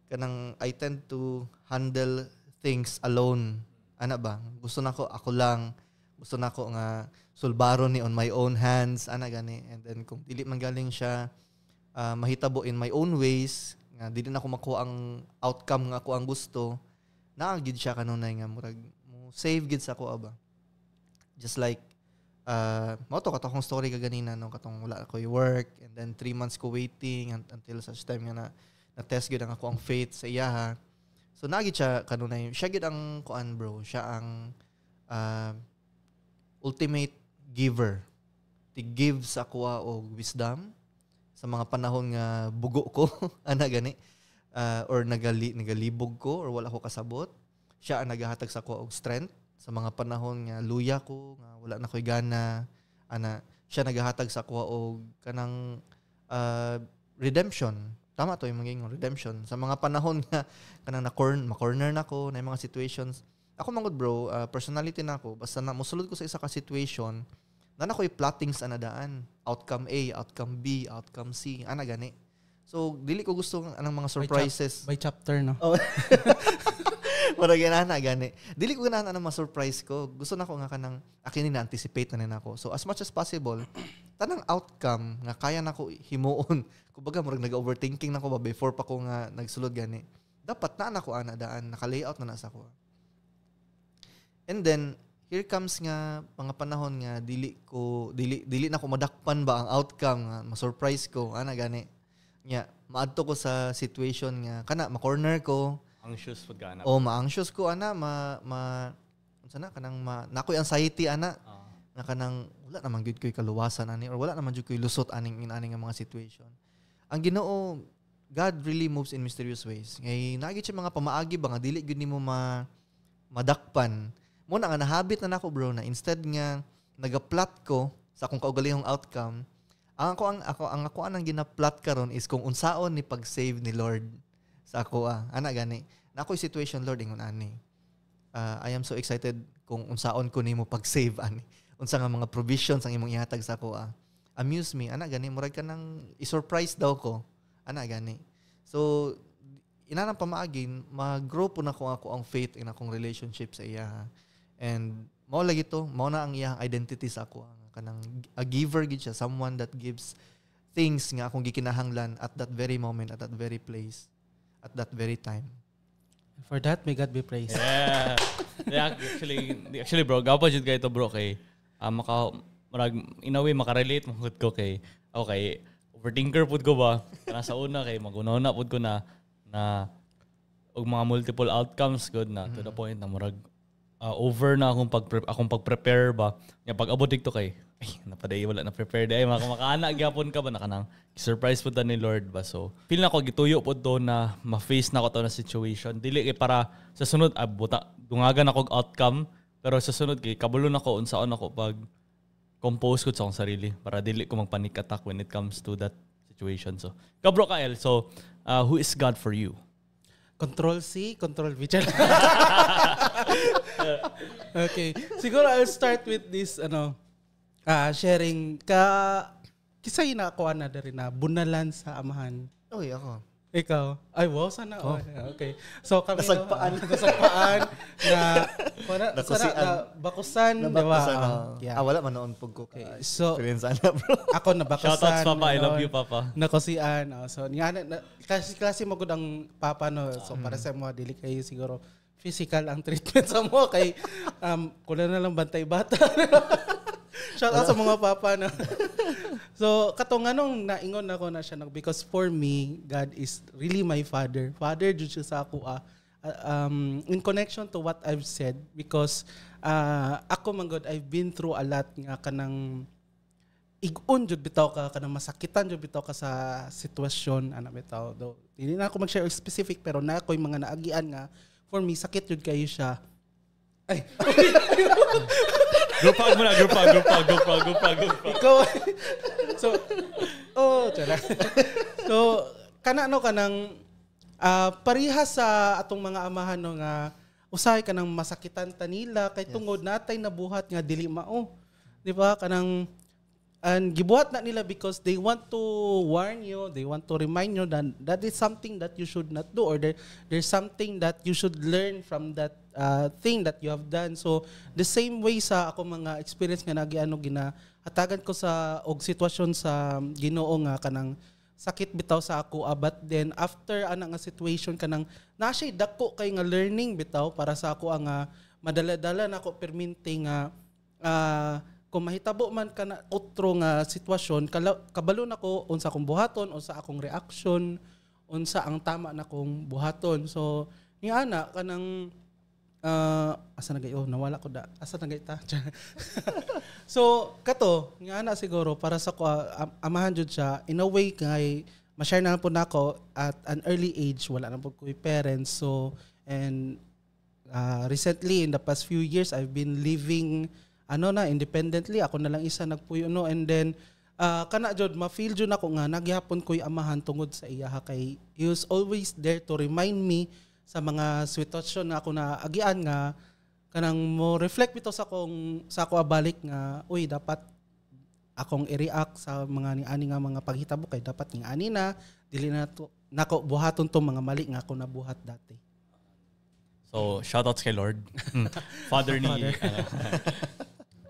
kanang I tend to handle things alone. Ana ba? Gusto nako ako lang. Gusto nako nga sulbaron ni on my own hands. Ana gani. And then kung dili man galing siya uh, mahitabo in my own ways nga dili na ko makuha ang outcome nga ako ang gusto naa gid siya kanunay nga murag mo save gid sa ko ba just like uh, mao to katong story ka ganina no katong wala ko work and then three months ko waiting until such time nga na na test gid ang ako ang faith sa iyaha so naa siya kanunay siya gid ang kuan bro siya ang uh, ultimate giver to give sa kuha og wisdom sa mga panahon nga bugo ko [LAUGHS] ana gani uh, or nagali nagalibog ko or wala ko kasabot siya ang nagahatag sa ko og strength sa mga panahon nga luya ko nga wala na koy gana ana siya nagahatag sa ko og kanang uh, redemption tama to yung maging redemption sa mga panahon nga [LAUGHS] kanang na corn ma corner na ko na mga situations ako mangod bro uh, personality na ako basta na mosulod ko sa isa ka situation na nakoy plotting sa nadaan. Outcome A, outcome B, outcome C, ana gani. So dili ko gusto anang mga surprises. By, chap- by chapter no. Oh. [LAUGHS] Mura ganana gani. Dili ko ganahan ng mga surprise ko. Gusto na ko nga kanang akini na anticipate na nako. So as much as possible, tanang outcome nga kaya nako himuon. [LAUGHS] Kumbaga murag nag-overthinking nako ba before pa ko nga nagsulod gani. Dapat na nako ana daan naka-layout na nasa ko. And then here comes nga mga panahon nga dili ko dili dili na ko madakpan ba ang outcome nga ma-surprise ko ana gani nya yeah, maadto ko sa situation nga kana ma-corner ko anxious pud gana oh ma-anxious ko ana ma ma unsa na kanang ma nakoy anxiety ana uh-huh. na kanang wala naman gyud koy kaluwasan ani or wala naman gyud koy lusot aning in aning mga situation ang Ginoo God really moves in mysterious ways ngay nagit siya mga pamaagi ba nga dili gyud nimo ma madakpan mo na nga nahabit na nako bro na instead nga nagaplot ko sa akong kaugalihong outcome, ang ako ang ako ang ako ang ginaplot karon is kung unsaon ni pag-save ni Lord sa ako ah. Ana gani. Na ako'y situation Lord ingon ani. Uh, I am so excited kung unsaon ko nimo pag-save [LAUGHS] ani. Unsa nga mga provisions ang imong ihatag sa ako ah. Amuse me ana gani murag ka nang i-surprise daw ko. Ana gani. So inanang pamaagin, mag-grow po na ko ako ang faith in akong relationship sa iya. And mao lagi to, mao na ang iyang identity sa ako kanang a giver gid siya, someone that gives things nga akong gikinahanglan at that very moment, at that very place, at that very time. For that, may God be praised. Yeah. yeah actually, actually bro, gawa jud kay to bro kay uh, maka marag in a way makarelate mo ko kay okay, overthinker pud ko ba? Kana sa una kay magunaw una pud ko na na og mga multiple outcomes good na mm-hmm. to the mm. point na murag uh, over na akong pag akong pag-prepare ba nga pag abot dito kay ay napaday wala na prepare day mga makana gyapon ka ba nakanang surprise pud ni Lord ba so feel na ko gituyo pud do na ma-face na ko to na situation dili kay para sa sunod abuta ah, dungagan ako og outcome pero sa sunod kay kabulon ako unsaon ako pag compose ko sa akong sarili para dili ko magpanic attack when it comes to that situation so kabro ka El so uh, who is God for you Control C, Control V. [LAUGHS] [LAUGHS] okay. Siguro I'll start with this ano uh, sharing ka kisa na ako na rin na bunalan sa amahan. Oy, ako. Ikaw. Ay, wow, sana. Oh. Okay. So kami nasagpaan, no, [LAUGHS] nasagpaan na para sana na bakusan, na bakusan Uh, oh. ah. yeah. Ah, wala man noon pag Okay. So experience ana, bro. [LAUGHS] Ako na bakusan. Shout out papa, I love you papa. Nakusian. Oh, so nga na, klase klase mo gud ang papa no. So para mm. sa mga dili siguro physical ang treatment sa mo kay um, kulang na lang bantay bata. [LAUGHS] Shout out sa mga papa na. so, katong anong naingon ako na siya because for me, God is really my father. Father jud siya sa ako ah. ah. Um, in connection to what I've said because uh, ako man God I've been through a lot nga kanang igun jud bitaw ka kanang masakitan jud bitaw ka sa sitwasyon ana bitaw do. Dili na ako mag-share specific pero na ako'y mga naagian nga for me, sakit yun kayo siya. Ay. group [LAUGHS] hug mo na, group hug, group hug, group Ikaw. so, oh, tara. so, kana no kanang uh, pariha sa atong mga amahan no nga usahay kanang masakitan ta nila kay tungod yes. natay nabuhat nga dili mao. Di ba? Kanang And gibuhat na nila because they want to warn you, they want to remind you that that is something that you should not do or there, there's something that you should learn from that uh, thing that you have done. So the same way sa ako mga experience nga nagiano gina hatagan ko sa og sitwasyon sa um, Ginoo nga kanang sakit bitaw sa ako ah, but then after ana ah, nga situation kanang na siya dako kay nga learning bitaw para sa ako ang ah, madala-dala na ako perminting nga uh, kung mahitabo man ka na otro nga sitwasyon, kabalo na ko unsa akong buhaton, unsa akong reaction, unsa ang tama na kong buhaton. So, ni ana kanang uh, asa na gayo, nawala ko da. Asa na ta? [LAUGHS] so, kato, ni ana siguro para sa ko uh, amahan jud siya in a way kay ma-share na po nako at an early age wala na po ko parents. So, and uh, recently in the past few years I've been living ano na independently ako na lang isa nagpuyo no and then uh, kana jod ma-feel jud ako nga nagyapon ko'y amahan tungod sa iya ha kay he was always there to remind me sa mga sitwasyon nga ako na agian nga kanang mo reflect bitaw sa kong sa ako abalik nga uy dapat akong i-react sa mga ni ani nga mga paghitabo kay dapat ning ani na dili na to nako buhaton to mga mali nga ako nabuhat dati So, shoutouts kay Lord. [LAUGHS] Father ni Father. Ano, [LAUGHS]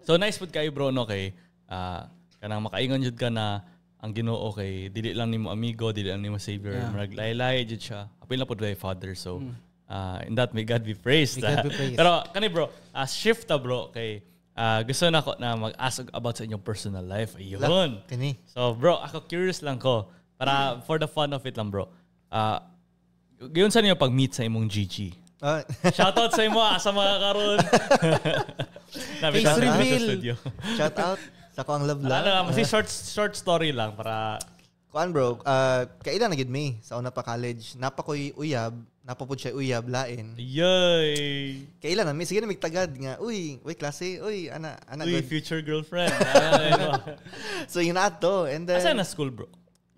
So nice pud kay bro no kay uh, kanang makaingon jud ka na ang Ginoo kay dili lang nimo amigo, dili lang nimo savior, yeah. murag laylay jud siya. Apil na pud kay Father. So mm. uh, in that may God be praised. May God ah. be praised. Pero kani bro, uh, shift ta bro kay uh, gusto na ko na mag-ask about sa inyong personal life. Ayun. So bro, ako curious lang ko para mm. for the fun of it lang bro. Uh, gayon sa niyo pag-meet sa imong Gigi? Ah. [LAUGHS] Shoutout sa imo asa makakaroon. Face reveal. Shout out sa ko ang love lang. Ano, kasi ah. short short story lang para Kuan bro, uh, kailan na gid me sa una pa college, napakoy uyab, napapod siya uyab lain. Yay! Kailan na mi sige na migtagad nga, uy, uy klase, uy ana ana uy, good. future girlfriend. [LAUGHS] Oh. so yun ato and then Asa na school bro?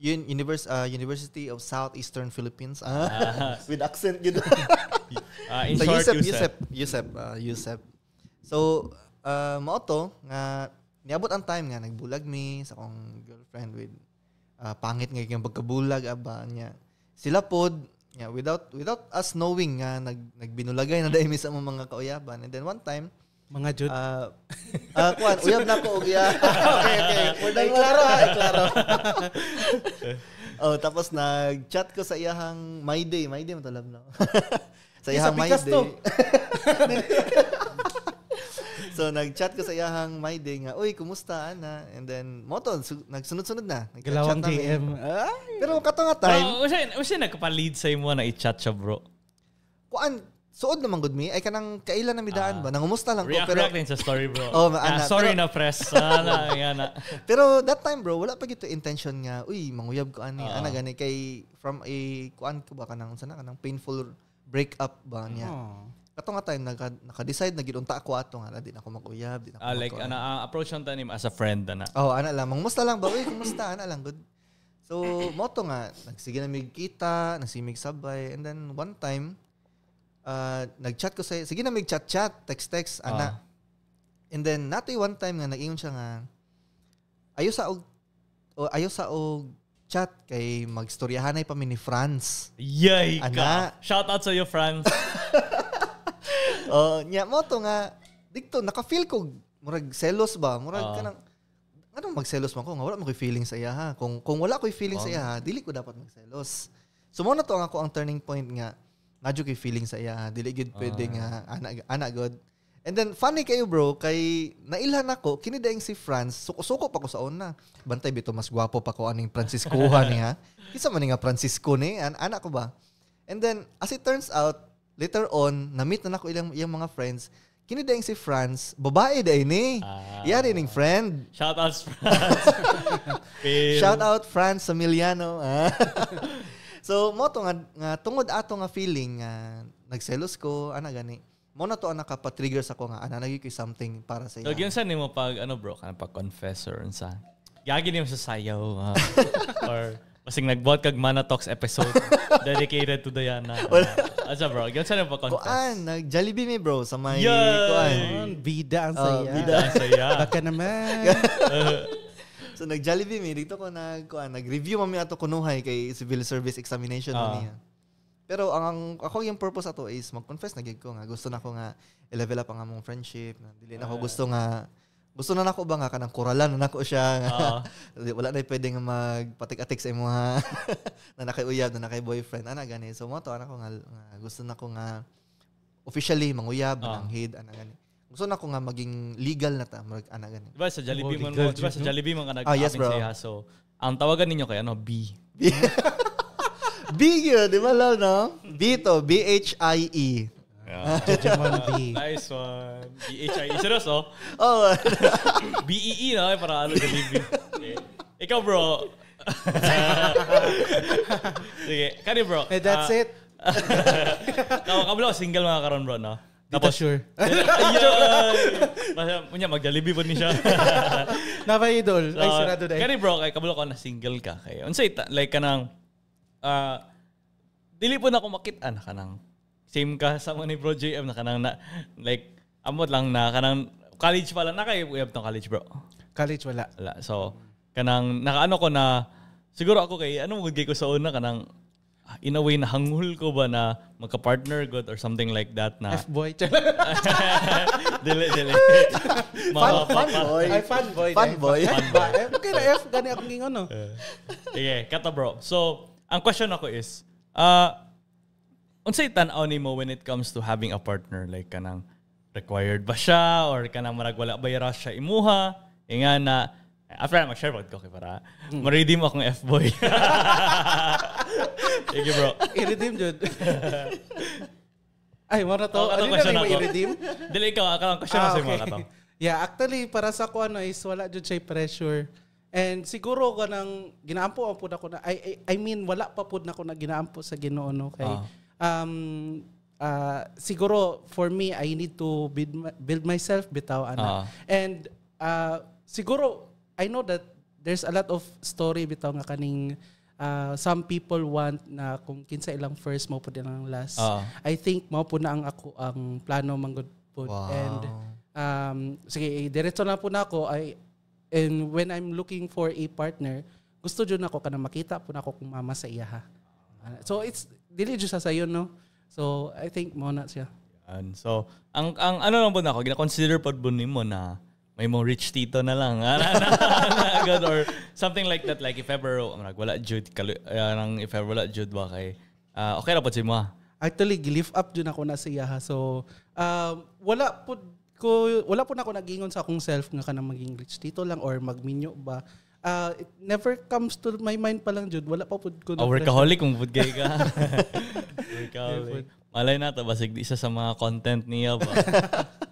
Yun, universe, uh, University of Southeastern Philippines. Ah, uh, [LAUGHS] with accent yun. uh, [LAUGHS] in so, short, Yusef. Yusef. Yusef. Uh, ah, Yusef. So, uh, mao to nga niabot ang time nga nagbulag mi sa akong girlfriend with uh, pangit nga yung pagkabulag aba niya. Sila pod yeah, without without us knowing nga nag nagbinulagay na dai mi sa mga kauyaban. And then one time mga jud. Ah, uh, uh, ah, kuan, uyab na ko og iya. [LAUGHS] okay, okay. Ay, klaro, ay, klaro. [LAUGHS] oh, tapos nag-chat ko sa iyahang My Day, My Day matalab na. [LAUGHS] sa iyahang My Day. so nag-chat ko sa iyahang My Day nga, "Uy, kumusta ana?" And then moton su- nagsunod-sunod na. Galawang DM. pero katong nga time. Oh, usa usa nagpa-lead sa imo na i-chat siya, bro. Kuan Suod naman good me. Ay kanang kailan na midaan uh, ba? Ah. Nangumusta lang react, ko pero react sa story bro. [LAUGHS] oh, yeah, ana, sorry pero, na press. ana, [LAUGHS] ana. pero that time bro, wala pa gito intention nga. Uy, manguyab ko ani. Uh, ana gani kay from a kuan ko ba kanang sana kanang painful breakup ba niya. Uh, ah. Kato nga time naka, naka-decide na gidunta ako ato nga di na ako maguyab, di na ako. Uh, like ana uh, approach ang tanim as a friend ana. Oh, ana lang mangumusta lang ba? Uy, kumusta ana lang good. So, moto nga nagsige na migkita, nasimig sabay and then one time uh, nag-chat ko sa sige na may chat-chat, text-text, ah. ana. Uh. And then natoy one time nga nag-ingon siya nga ayo sa og o ayo sa og chat kay magstoryahanay pa ni France. Yay ana. ka. Shout out sa iyo France. [LAUGHS] oh, nya mo to nga dito naka-feel ko murag selos ba? Murag uh. kanang ano magselos man ko nga wala mo feeling sa iya ha. Kung kung wala koy feeling uh. sa oh. iya ha, dili ko dapat magselos. So mo na to ang ako ang turning point nga na kay feeling sa iya. Ah. Dili gid ah. pwede nga anak ah, ana ana And then funny kayo bro kay nailhan ako kini daing si Franz suko-suko pa ko sa una. Bantay bito mas gwapo pa ko aning Franciscohan niya. [LAUGHS] Kisa man nga Francisco ni an anak ko ba. And then as it turns out later on na-meet na nako ilang iyang mga friends kini daing si Franz babae day eh, ni. Ah. Iya ning friend. Shout out Franz. [LAUGHS] Shout out Franz Emiliano. [LAUGHS] so mo to nga, nga tungod ato nga feeling nga nagselos ko ana gani mo na to ang trigger sa ko nga ana nagi koy something para sa iya. Dog sa nimo pag ano bro kan pag confessor unsa. Gagi nimo sa sayaw uh, [LAUGHS] or Masing nagbuhat kag Mana Talks episode [LAUGHS] dedicated to Diana. Asa ano bro, gan sa pa confess. Kuan, nag Jollibee mi bro sa may Yay! kuan. Bida ang oh, saya. Oh, bida ang saya. Baka naman. uh, [LAUGHS] so nag-Jollibee mi dito ko nag kuan nag-review mami ato kunuhay kay civil service examination uh. niya. Pero ang, ang ako yung purpose ato is mag-confess na gig ko nga gusto na ko nga i-level up ang among friendship, na dili na ko ah. gusto nga gusto na nako ba nga kanang kuralan na nako siya nga uh [LAUGHS] wala na pwede nga magpatik-atik sa imo ha [LAUGHS] na nakayuyab na nakay boyfriend ana gani so mo to ana ko nga, nga gusto na ko nga officially manguyab uh-huh. head ana gani gusto na ko nga maging legal na ta, mag ana ah, gani. Diba sa Jollibee man, man mo, diba sa Jollibee man ka nag ah, yes, bro. Saya, so ang tawagan ninyo kay ano B. B [LAUGHS] yun, di ba lang, no? B to, B-H-I-E. Yeah. Jejemon B. [LAUGHS] Nice one. B-H-I-E. Serious, oh? [LAUGHS] Oh. B-E-E, e, no? Eh, para ano, Jollibee. Okay. Eh, ikaw, bro. Sige, kani bro. Hey, that's uh, it. Kamu, kamu single mga karon bro, no? Dito Tapos, sure. Kasi [LAUGHS] munya magdalibi po ni siya. [LAUGHS] idol. Ay, sarado dahil. Kani bro, kay kabulo ko na single ka. Kay, unsay, like kanang, uh, dili po na ako makita ah, na kanang, same ka sa mo ni Bro JM na kanang, na, like, amot lang na kanang, nang, college pala na kayo, uyab tong college bro. College wala. Wala. So, kanang, nakaano ko na, siguro ako kay, ano mo gay ko sa una, kanang, in a way, nahangul ko ba na magka-partner good or something like that na... F-boy. [LAUGHS] dili, dili. Fan, boy. Ay, boy. Fanboy. Fanboy. Eh, okay na F, gani akong ingon, no? Okay, kata bro. So, ang question ako is, uh, unsay tan-aw nimo when it comes to having a partner? Like, kanang required ba siya? Or kanang marag wala ba rush siya imuha? Inga na, After na, mag-share ko kay para. Hmm. Ma-redeem akong F-boy. [LAUGHS] Thank you, bro. I-redeem, Jud. [LAUGHS] Ay, mara to. Oh, ano na lang i-redeem? [LAUGHS] Dili ikaw, akalang question ah, okay. mo ka Yeah, actually, para sa ako, ano is wala jud siya pressure. And siguro ko nang ginaampo po na ko na I, I, I mean wala pa pud na ko na ginaampo sa Ginoo no kay uh ah. um uh, siguro for me I need to build, build myself bitaw ana. uh And uh, siguro I know that there's a lot of story bitaw nga kaning uh, some people want na kung kinsa ilang first mo pud ang last. Uh-huh. I think mao pud na ang ako ang plano manggod pud wow. and um sige diretso na po na ako I and when I'm looking for a partner gusto jud nako kana makita po nako kung mama sa iya ha. So it's dili jud sa sayon no. So I think mo na siya. And so ang ang ano lang po na ako gina-consider pod mo nimo na may mong rich tito na lang. Agad [LAUGHS] or something like that. Like if ever, um, wala jud, ah, nang if ever wala jud ba kay, uh, okay na po si mo. Ah. Actually, gilift up jud ako na siya. So, uh, wala po ko wala po na ako nagingon sa akong self nga kanang maging rich tito lang or magminyo ba uh, it never comes to my mind pa lang jud wala pa pud ko na oh, workaholic kung pud kay ka [LAUGHS] workaholic yeah, malay na ta basig isa sa mga content niya ba [LAUGHS]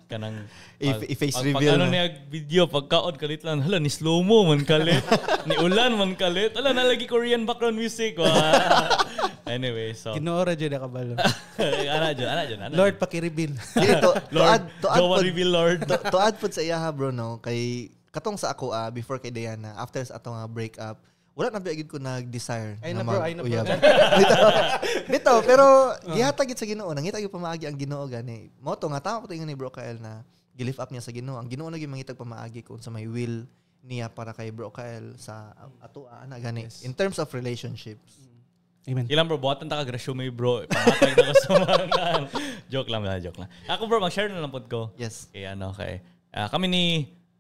kanang pag, i-face reveal. Pag ano niya video, pagkaod kalit lang, hala, ni slow mo man kalit, [LAUGHS] ni ulan man kalit, ala na lagi Korean background music. [LAUGHS] anyway, so. Kinoora dyan nakabalo. [LAUGHS] ana dyan, ana dyan. Ana Lord, paki-reveal. yeah, to, Lord, to add, Jowa reveal Lord. to, to add po sa iyaha bro, no, kay, katong sa ako, ah, before kay Diana, after sa atong ah, break up, wala na bigid ko nag-desire. Ay na, na bro, ay na oh, bro. dito, [LAUGHS] dito, pero uh-huh. [LAUGHS] sa Ginoo, nangita gyud pamaagi ang Ginoo gani. Moto nga tama ko tingon ni Bro Kael na gilift up niya sa Ginoo. Ang Ginoo na gyud mangitag pamaagi kung sa may will niya para kay Bro Kael sa ato na gani yes. in terms of relationships. Mm. Amen. Ilan bro, buhatan ta kag resume bro. Eh, Pangatag na ko sa mga [LAUGHS] joke lang, joke lang. Ako bro, mag-share na lang pod ko. Yes. Okay, ano, okay. Uh, kami ni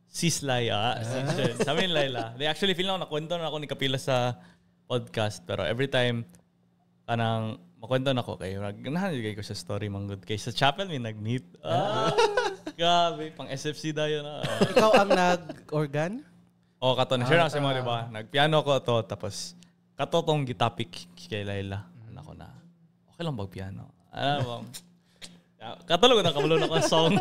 Sis Laila ah. Sabi ni amin, Laila. They actually, feel na ako, nakwento na ako ni Kapila sa podcast. Pero every time, kanang makwento na ko kayo. Ganahan kayo ko sa story, manggod. Kay sa chapel, may nag-meet. Ah, ah. grabe, pang SFC dayo na. Ikaw ang nag-organ? Oo, oh, kato. Na-share ah, na sa mo, di ba? Nagpiano ko to, tapos kato tong gitapik kay Laila. Mm. Ano ko na, okay lang bag piano? Ano ba? Ah, katulog na kabalo na ko song.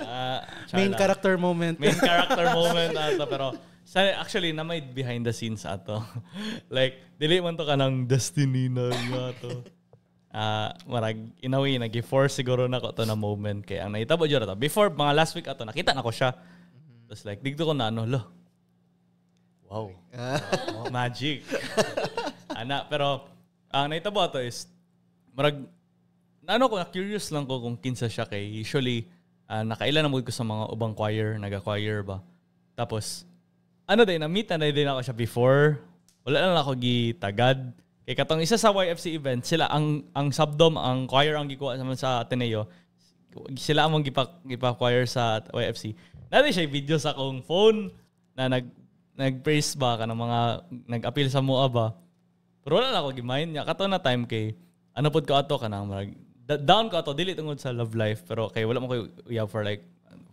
uh, main character moment. Main [LAUGHS] character moment ato pero actually na may behind the scenes ato. [LAUGHS] like dili man to ka kanang destiny na ato. uh, ah, marag in a way nagi siguro na ko to na moment kay ang nahitabo jud ato. Before mga last week ato nakita nako siya. Mm-hmm. Tapos like digto ko na ano, lo. Wow. Uh, [LAUGHS] magic. Ana pero ang nahitabo ato is marag ano ko, curious lang ko kung kinsa siya kay usually uh, nakailan na mo ko sa mga ubang choir, naga-choir ba. Tapos ano day na-meet na din ako siya before. Wala na ako gitagad. Kay katong isa sa YFC event, sila ang ang subdom, ang choir ang gikuha naman sa Ateneo. Sila ang gipa gipa choir sa YFC. Nadi siya video sa akong phone na nag nag-praise ba ka ng mga nag-appeal sa mua ba. Pero wala na ako gimind niya. Kato na time kay ano pod ko ato kanang marag down ko ato dili tungod sa love life pero kay wala mo ko uyab for like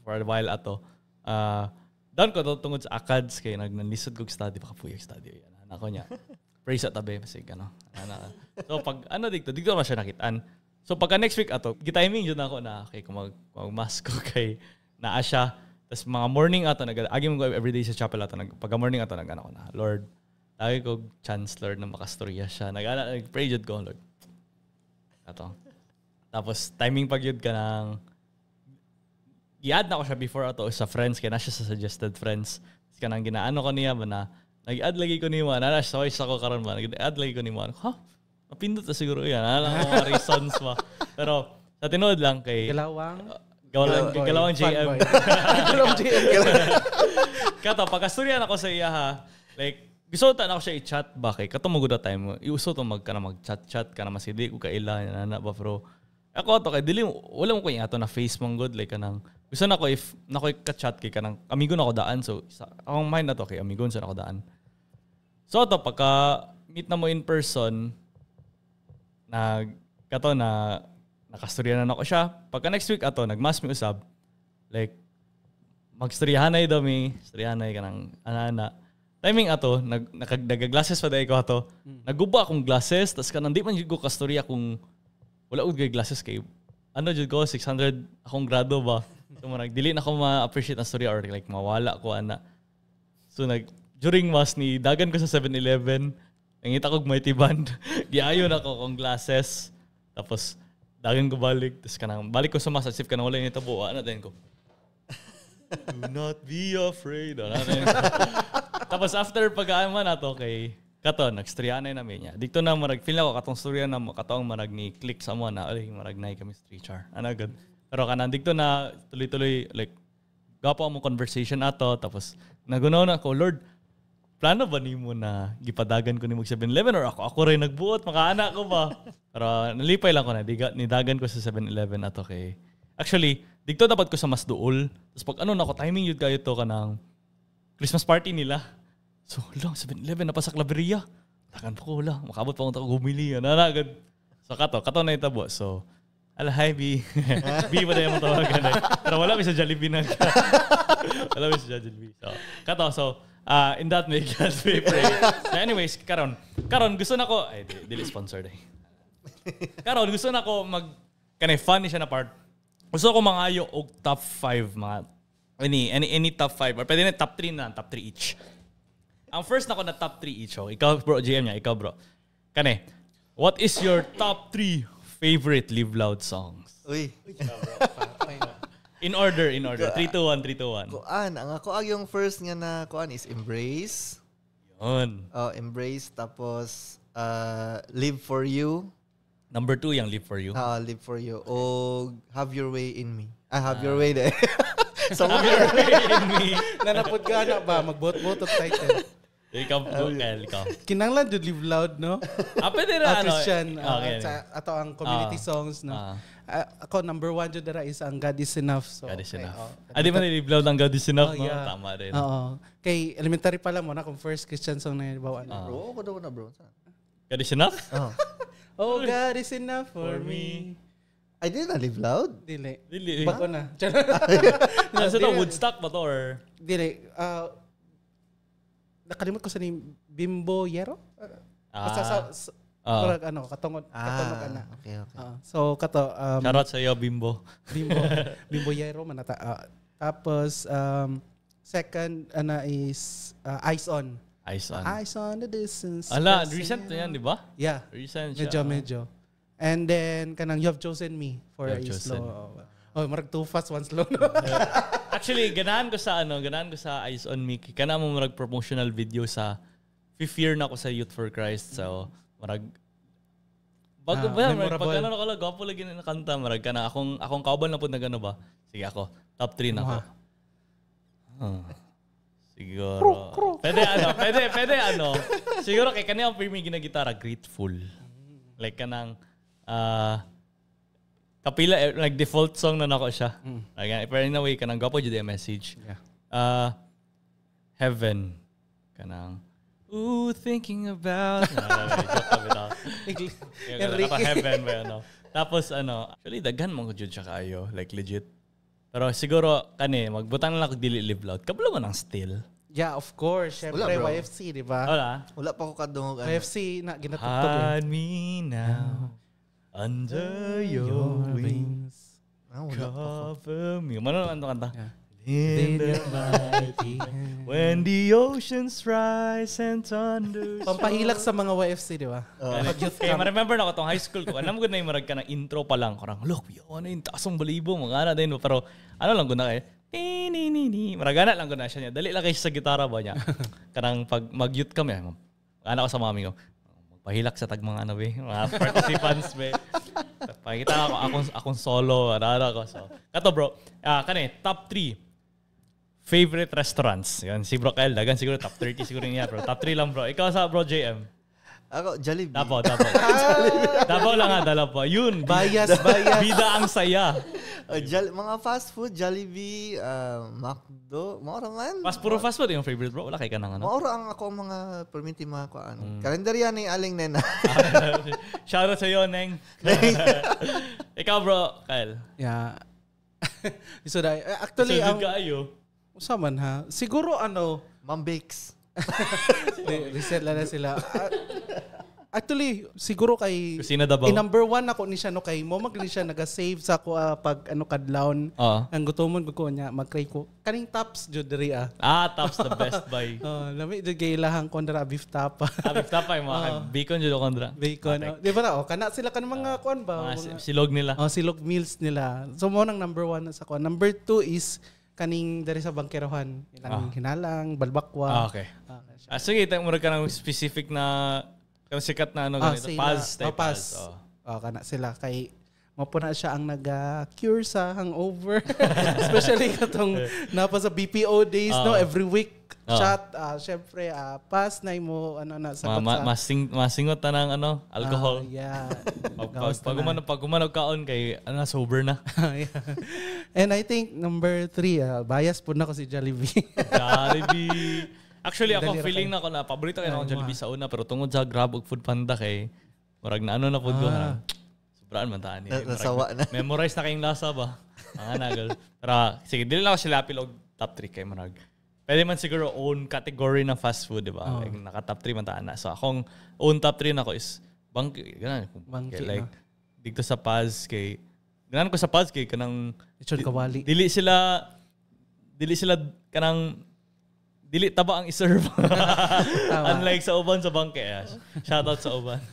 for a while ato. Uh, down ko to tungod sa ACADS kay nagnalisod kog study baka puyo study yan. ana ko niya. [LAUGHS] Praise at tabi kasi ano. Ana. So pag ano dito dito na siya nakitaan. So pagka next week ato, gitiming jud na ako na kay kung mag, mag ko [LAUGHS] kay naa siya. tas mga morning ato nag agi mo everyday sa chapel ato nag pagka morning ato nag ano ko na. Lord, lagi ko chance Lord na makastorya siya. Ano, nag pray jud ko Lord ato. Tapos timing pag yun ka ng i-add na ko siya before ato sa friends kaya na siya sa suggested friends. Tapos ka nang ginaano ko niya ba na nag-add lagi ko ni mo na na sa voice ako karon ba nag-add lagi ko ni mo. Ha? Huh? Mapindot na siguro yan. Ano ko mga [LAUGHS] reasons ba. Pero sa tinood lang kay Galawang uh, Galawang, boy, galawang JM. galawang [LAUGHS] JM. Kato, pagkasuryan ako sa iya ha, like, gusto ta na ko siya i-chat bakay kay katong magud time. Iuso to magka na mag-chat-chat ka na masili ko kaila na na ba bro. Ako to kay dili wala mo ko ato na face mong god like kanang gusto na ko if na ko ka-chat kay kanang amigo na ko daan so akong mind na to kay amigo na ko daan. So to pagka meet na mo in person na kato na nakastorya na ako siya. Pagka next week ato nagmas mi usab like magstoryahanay dami, storyahanay kanang ana-ana timing ato, nag, nakagdag glasses pa dahil ko ato. Mm. Naguba akong glasses, tas kanang di man yun ko kastorya kung wala ko glasses kay ano jud ko 600 akong grado ba. So mo nagdili na ko ma-appreciate ang story or like mawala ko ana. So nag during mas ni dagan ko sa 7-Eleven, nangita kog mighty band. [LAUGHS] Giayo na ko kong glasses. Tapos dagan ko balik, tas kanang balik ko sa mas as if kanang wala ni tabo ana din ko. [LAUGHS] Do not be afraid. Ano [LAUGHS] Tapos after pagkaan man ato kay kato nagstriya na namin niya. Dito na marag feel ko katong storya na mo katong marag ni click sa mo na ali marag nay kami street char. Ana good. Pero kanan dito na tuloy-tuloy like gapo mo conversation ato tapos nagunaw na ko Lord plano ba ni mo na gipadagan ko ni mag 7-Eleven or ako ako rin nagbuot makaana ko ba? [LAUGHS] Pero nalipay lang ko na diga nidagan ko sa 7-Eleven ato kay Actually, dito dapat ko sa mas duol. Tapos pag ano na ko timing yun kayo to kanang Christmas party nila. So, wala, 7-Eleven, napasa klaberia. Takan po ko, wala. Makabot pa kung ako gumili. Nanagad. Ano, so, kato. Kato na itabo. So, ala, hi, B. [LAUGHS] B pa na yung tawagan. Eh. Pero wala may sa Jollibee na. [LAUGHS] wala may sa Jollibee. So, kato. So, uh, in that make God we pray. so, anyways, karon. Karon, gusto na ko, ay, di, dili sponsored eh. Karon, gusto na ko mag, kanay funny siya na part. Gusto ko mangayo og top 5 mga any, any, any top 5 or pwede na top 3 na, top 3 each. Ang first na ko na top 3 each. Oh. Ikaw bro, GM niya. Ikaw bro. Kane, what is your top 3 favorite Live Loud songs? Uy. in order, in order. 3, 2, 1, 3, 2, 1. Kuan, ang ako ag yung first nga na kuan is Embrace. Yun. Oh, Embrace. Tapos, uh, Live For You. Number 2 yung Live For You. Ah, Live For You. O Have Your Way In Me. I ah, Have ah. Your Way there. [LAUGHS] so, Have Your Way In Me. [LAUGHS] Nanapod ka na ba? Magbot-botot title. Ikaw po, Kel, ikaw. Kinanglan to live loud, no? Ah, pwede na, ah, ano? Christian. Eh. Ah, okay. Uh, ato ang community uh, songs, no? Uh, ako, number one dyan dara is ang God is Enough. So, God is Enough. Okay, oh. Ah, di ba nilive loud ang God is Enough, oh, no? Yeah. Tama rin. Oo. kay elementary pa lang mo na kung first Christian song na yun, bawa ano? na. Uh, bro, ako daw na, bro. God is Enough? Oh. [LAUGHS] oh, God is Enough for, for me. me. I didn't live loud. Dili. Dili. Bako na. [LAUGHS] Nasa to, Woodstock ba to or? Dili. Uh, nakalimot ko sa name, Bimbo Yero? Ah. Sa, sa, ah. sa, Oh. Murag, ano, katungod, ah, katungod ana. Okay, okay. Uh, so kato um Charot sa iyo Bimbo. Bimbo. [LAUGHS] Bimbo Yero manata. Uh, tapos um second ana is uh, Eyes On. Eyes On. Eyes On the distance. Ala, recent na yan, di ba? Yeah. Recent siya. Medyo, medyo. And then kanang You Have Chosen Me for Islo. Oh, marag too fast, one slow. No? Actually, ganahan ko sa ano, ganahan ko sa Eyes on Me. Kana mo marag promotional video sa fifth year na ako sa Youth for Christ. So, marag bago ah, ba, marag, pag ano ko lang, gwapo lagi na kanta, marag kana akong akong kaubal na pud nagano ba? Sige ako, top 3 na ako. Huh. Ah, siguro. Kruk, kruk. Pwede ano, pwede, pwede ano. Siguro kay kanya ang pirmi ginagitara, grateful. Like kanang, ah, uh, kapila eh, like default song na nako siya. Mm. Like, eh, pero in a way kanang gapo jud message. Yeah. Uh, heaven kanang Ooh, thinking about. Enrique. [LAUGHS] heaven ba ano. Tapos ano, actually daghan mong jud siya kaayo, like legit. Pero siguro kani magbutang lang ko dili live loud. Kabalo man ang still. Yeah, of course. Syempre, Wala, YFC, di ba? Wala. Wala pa ko kadungog. Ano. YFC, na, ginatutok. Eh. Hide me now. Under your wings, ah, cover me. Mana kanta-kanta? Ya. In the mighty When the oceans rise and thunder. Pampahilak sa mga YFC, di ba? Uh, hey, ma-remember na ko tong high school ko. Alam ko na yung marag ka na intro pa lang. Karang, look, yun, yung tasong balibo, mga na din. Pero ano lang ko na kayo? Eh, ni, ni, ni, Maragana lang ko na siya niya. Dali lang kayo sa gitara ba niya? [LAUGHS] Karang pag mag-youth kami, ya, anak ko sa mami ko. pahilak sa tag mga ano be, mga [LAUGHS] participants be. Pakita ako akong akong solo ano, ano ko so. Kato bro, uh, kani top 3 favorite restaurants. Yan si Bro Kyle, dagan siguro top 30 siguro niya bro. Top 3 lang bro. Ikaw sa bro JM. Ako, Jollibee. Davao, Davao. [LAUGHS] Ah! [LAUGHS] Davao lang ang dala po. Yun. Bias, bias. Bida ang saya. Uh, oh, jol- mga fast food, Jollibee, uh, McDo, maura man. Mas puro fast food yung favorite bro. Wala kay ka nang ano. Maura ang ako mga permiti mga ko ano. Mm. Kalendar yan ni Aling Nena. [LAUGHS] Shoutout sa iyo, Neng. Ikaw bro, Kyle. Yeah. so, eh, actually, so, um, Usaman ha. Siguro ano, Mambakes reset lang na sila. Ah, actually, siguro kay Kusina Davao. In number one ako ni siya no kay mo mag siya naga-save sa ko ah, pag ano kadlawon. Oo. Ah. Ang gutomon ko niya mag-try ko. Kaning tops jud diri ah. Ah, tops the best buy. [LAUGHS] Oh, lami jud kay ilahang kondra beef tapa. Abig ah, tapay mga oh. kay Bacon Judo Kondra. Bacon. oh. Di ba na oh, kana sila kan mga kuan ba? Mga si- silog nila. Oh, silog meals nila. So mo nang number one na sa kuan. Number two is kaning dere sa bangkerohan ilang ah. hinalang balbakwa ah, okay ah, ah sige tayo mura ka ng specific na kanang sikat na ano ah, ganito pass type oh, pass oh. oh kana sila kay na siya ang nag-cure sa hangover. [LAUGHS] Especially katong [LAUGHS] napa sa BPO days, uh, no? Ah. Every week, Oh. Shot, uh, syempre, uh, pass na mo, ano na, sa Ma, masing, masingot na ng, ano, alcohol. Uh, yeah. [LAUGHS] pag, pag, pag, umano, pag kaon kay, ano, sober na. [LAUGHS] Ah, And I think, number three, uh, bias po na ko si Jollibee. [LAUGHS] Jollibee. Actually, ako, Dali feeling na ko na, paborito kayo na Jollibee sa una, pero tungod sa Grab o Food Panda kay, murag na ano na po ah. doon. Sobraan man taan. Eh. Nasawa na. Memorize na kayong lasa ba? Mga nagal. Tara, sige, dili na ako sila pilog top 3 kay murag. Pwede man siguro own category na fast food, di ba? Oh. Like, naka top 3 man taana. So akong own top 3 na ko is bangki, ganun. Bangki, like, no? dito sa Paz kay ganun ko sa Paz kay kanang Richard Kawali. dili sila dili sila kanang dili taba ang iserve. [LAUGHS] Unlike sa uban sa bangke. Eh. Shout out sa uban.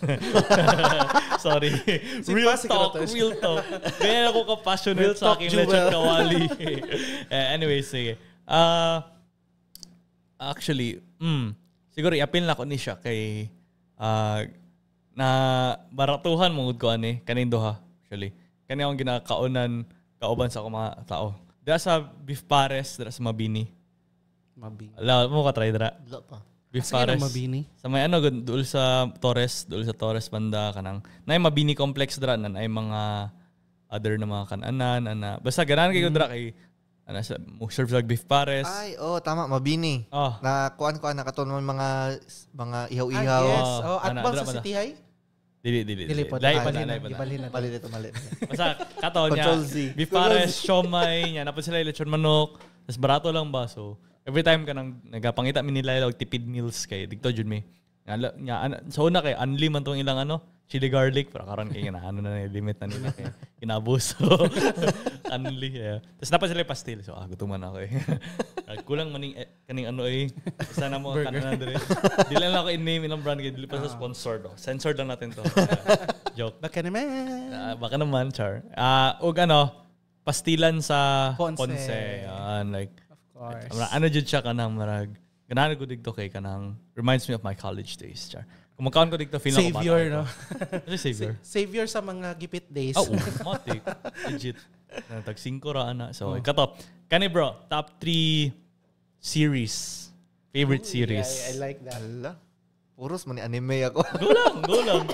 [LAUGHS] Sorry. Si real Pasi talk, real talk. Ganyan ako ka-passionate sa akin Richard Kawali. [LAUGHS] Eh, anyway, sige. uh, actually, mm, siguro i-appeal na ko ni siya kay uh, na baratuhan mo ko ani kanin duha actually. Kani akong ginakaunan kauban sa mga tao. Dira sa beef pares, dira sa mabini. Mabini. Ala mo ka try dira. Wala pa. Beef Asa pares. mabini? Sa may ano dool sa Torres, dool sa Torres banda kanang. naay mabini complex dira nan ay mga other na mga kananan ana. Basta ganan kay mm. dira kay ano sa serve sa beef pares. Ay, oh, tama, mabini. Oh. Na kuan-kuan na man mga mga ihaw-ihaw. Ah, yes. Oh, oh at bang sa sitihay? Dili, dili, dili. Dili po. Lahi pa na, lahi pa na. Ibali na, ibali na, mali. Basta, kato Beef pares, siomay, niya. Napos sila lechon manok. Tapos barato lang ba? So, every time ka nang nagapangita, nila og tipid meals kay Dito, jud mi Nga, nga, sa una kay, unli man tong ilang ano, chili garlic, pero karon kay ano na eh, limit na nila kinabuso. Eh. [LAUGHS] Unli. Yeah. Tapos dapat sila pastil. So, ah, gutuman ako eh. [LAUGHS] Ah, kulang maning eh, kaning ano eh. Isa na mo kanan na dire. Dili lang ako in-name ilang brand kay dili pa sa ah. sponsor do. Oh. Sensor lang natin to. [LAUGHS] Joke. Baka naman. Uh, baka naman, char. Ah, uh, ug ano, pastilan sa Ponce. Ponce. Yan, like Of course. Ano jud siya nang marag. Ganahan ko digto kay nang, reminds me of my college days, char. Kumakaon ko dito feel savior, na ko Savior, no? Ano savior. Sa- savior sa mga gipit days. Ah, oo, oh, matik. Legit. [LAUGHS] Ano, tag 5 ra ana. So, oh. katop. Kani bro, top 3 series. Favorite Ooh, series. Yeah, I, like that. Ala. Puros man anime ako. go lang, go lang.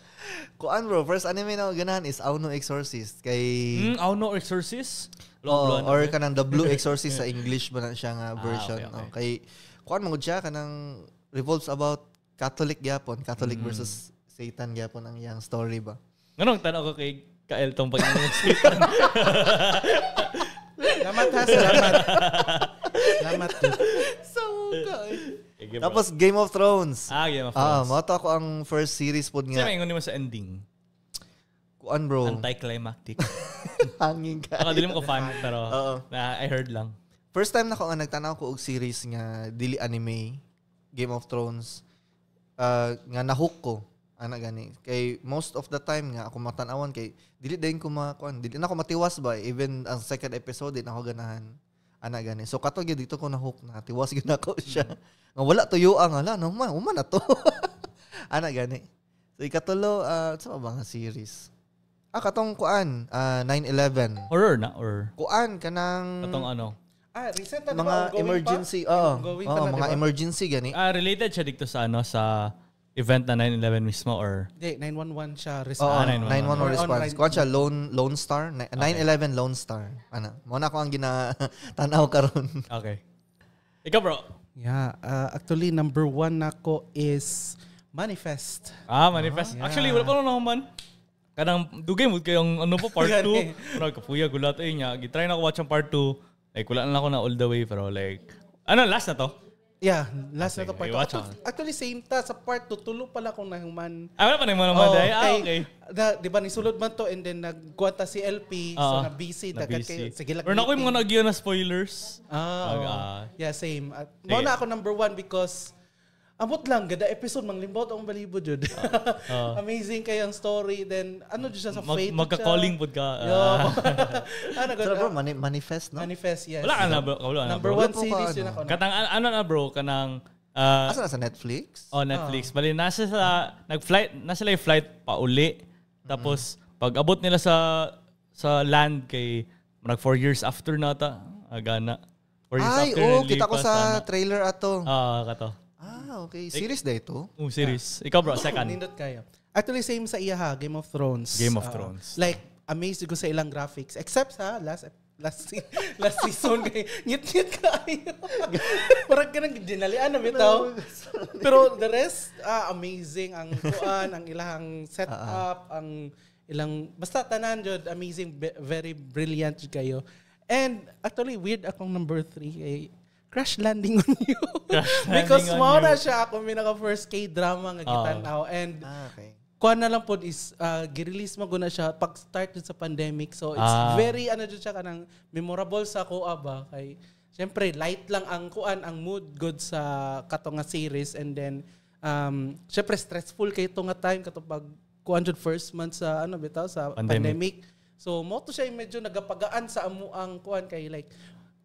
[LAUGHS] Kuan bro, first anime na ganahan is Auno Exorcist kay mm, Auno Exorcist? Long oh, or kanang The Blue [LAUGHS] Exorcist sa English ba na siya nga ah, version. Ah, okay, okay. Oh, kay kuan mo siya kanang revolves about Catholic gyapon, Catholic mm. versus Satan gyapon ang yang story ba. Nganong tanaw ko kay Kael tong pag [LAUGHS] Satan. Salamat ha, salamat. salamat. so, eh. okay. Tapos Game of Thrones. Ah, Game of ah, Thrones. Ah, mata ko ang first series pod nga. Sino ingon mo sa ending? Kuan bro. Anticlimactic. [LAUGHS] Hangin ka. Ako dilim ko fan pero uh I heard lang. First time na ko nga nagtanaw ko og series nga dili anime, Game of Thrones uh, nga nahook ko ana ah, gani kay most of the time nga ako matan-awan kay dili dayon ko makuan dili na ako matiwas ba even ang second episode din ako ganahan ana ah, gani so kato gyud dito ko nahook na tiwas gyud ako mm. siya nga wala tuyo ang ala no ma uma na to ana [LAUGHS] gani so ikatulo uh, sa mga series ah katong kuan uh, 911 horror na or kuan kanang katong ano Ah, recent na mga ba? emergency, oo. Oh, oh, mga diba? emergency gani. Ah, related siya dito sa ano sa event na 911 mismo or Hindi, 911 siya response. Oh, ah, 911, 911 response. Kuan siya Lone Lone Star, 911 okay. Lone Star. Ano? mo na ko ang gina [LAUGHS] tanaw karon. Okay. Ikaw bro. Yeah, uh, actually number one nako is manifest. Ah, manifest. Oh, yeah. Actually, wala pa no man kanang dugay mo kayong ano po part 2 ka, puya, gulat ay niya gitry na ko watch ang part 2 Like, wala na ako na all the way, pero like, ano, last na to? Yeah, last okay, na to part 2. Actually, actually, same ta. Sa part 2, tulo pala kung nahuman. Ah, wala pa nahuman naman. Oh, okay. Ah, okay. Da, di ba, nisulod man to and then nagguwata si LP. Uh, so, na-busy. Ah, na busy. sige lang. Pero na ko yung mga nagyan na spoilers. Ah, oh, Mag, uh, ah. yeah, same. At, same. Mauna ako number one because Amot lang, gada episode, manglimbot akong balibo, Jud. Uh, ah, uh, [LAUGHS] ah. Amazing ang story. Then, ano dyan siya sa mag, faith? Magka-calling pod ka. Uh, Yo. ano, ah. [LAUGHS] so, bro, mani- manifest, no? Manifest, yes. Wala ka na, bro. Wala na, Number one series yun ano? ako. Katang, ano na, bro? Kanang, Uh, Asa na sa Netflix? Oh, Netflix. Oh. Bali, nasa sa, nag-flight, nasa sila yung flight pa uli. Tapos, mm-hmm. pag abot nila sa sa land kay, nag 4 years after na ta. agana. Four years Ay, after, oh, kita ko sa trailer ato. Oo, uh, kato. Ah, okay. Series na ito? Um, series. Ikaw bro, second. Nindot kayo. Actually, same sa iya ha, Game of Thrones. Game of Ah, Thrones. Like, amazed ko sa ilang graphics. Except sa last last [LAUGHS] last season kay nyet nyet kayo. [LAUGHS] Parang ganang dinalian na bitaw. Ano Pero the rest ah, amazing ang kuan, ang ilang setup, ah, ah. ang ilang basta tanan jud amazing very brilliant kayo. And actually weird akong number three kay crash landing on you. [LAUGHS] Because landing na siya ako minaka first K-drama nga gitan-aw and Ah, okay. kuan na lang pod is uh, girelease mo guna siya pag start dun sa pandemic. So it's Ah. very ano jud siya kanang memorable sa ko aba kay syempre light lang ang kuan ang mood good sa katong nga series and then um syempre stressful kay to nga time katong pag kuan jud first month sa ano bitaw sa pandemic. Pandemic. So mo to siya yung medyo nagapagaan sa amo ang kuan kay like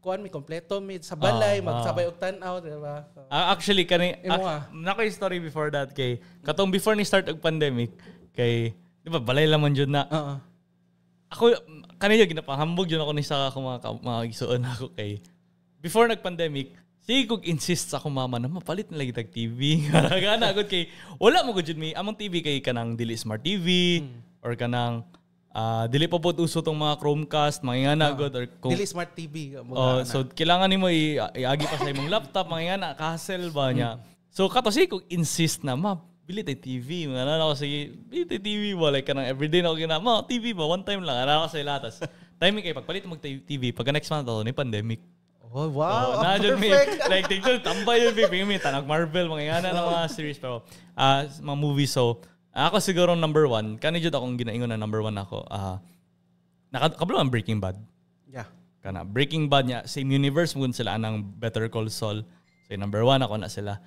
kuan mi kompleto mi sa balay oh, ah, magsabay ah. og tan-aw diba so, uh, actually kani ac- nakay story before that kay katong before ni start og pandemic kay di ba balay man jud na uh-uh. ako kanina ginapahambog jud ako ni sa ako mga, mga gisuon ako kay before nag pandemic Sige kog insist sa akong mama na mapalit [LAUGHS] na lagi tag TV. Gana agad kay wala mo gud mi among TV kay kanang dili smart TV hmm. or kanang Uh, dili pa pod uso tong mga Chromecast, mga ingana uh, good or kung, dili smart TV. Mga oh, so kailangan nimo i- iagi pa sa imong laptop, mga ingana hassle ba niya. Hmm. So kato si kung insist na ma bili tay TV, mga na ako sige, bili tay TV ba like kanang everyday na ako gina, ma TV ba one time lang ana ako sa ilatas. [LAUGHS] Timing kay pagpalit mo TV pag next month daw ni pandemic. Oh, wow. So, na, perfect. May, [LAUGHS] like, tignan, tambay yun, baby. May tanag Marvel, mga yan na mga series. Pero, uh, mga movies. So, ako siguro number one, kani jud akong ginaingon na number one ako. Uh, naka, kablo ang Breaking Bad. Yeah. Kana Breaking Bad niya, same universe mo sila anang Better Call Saul. So number one ako na sila.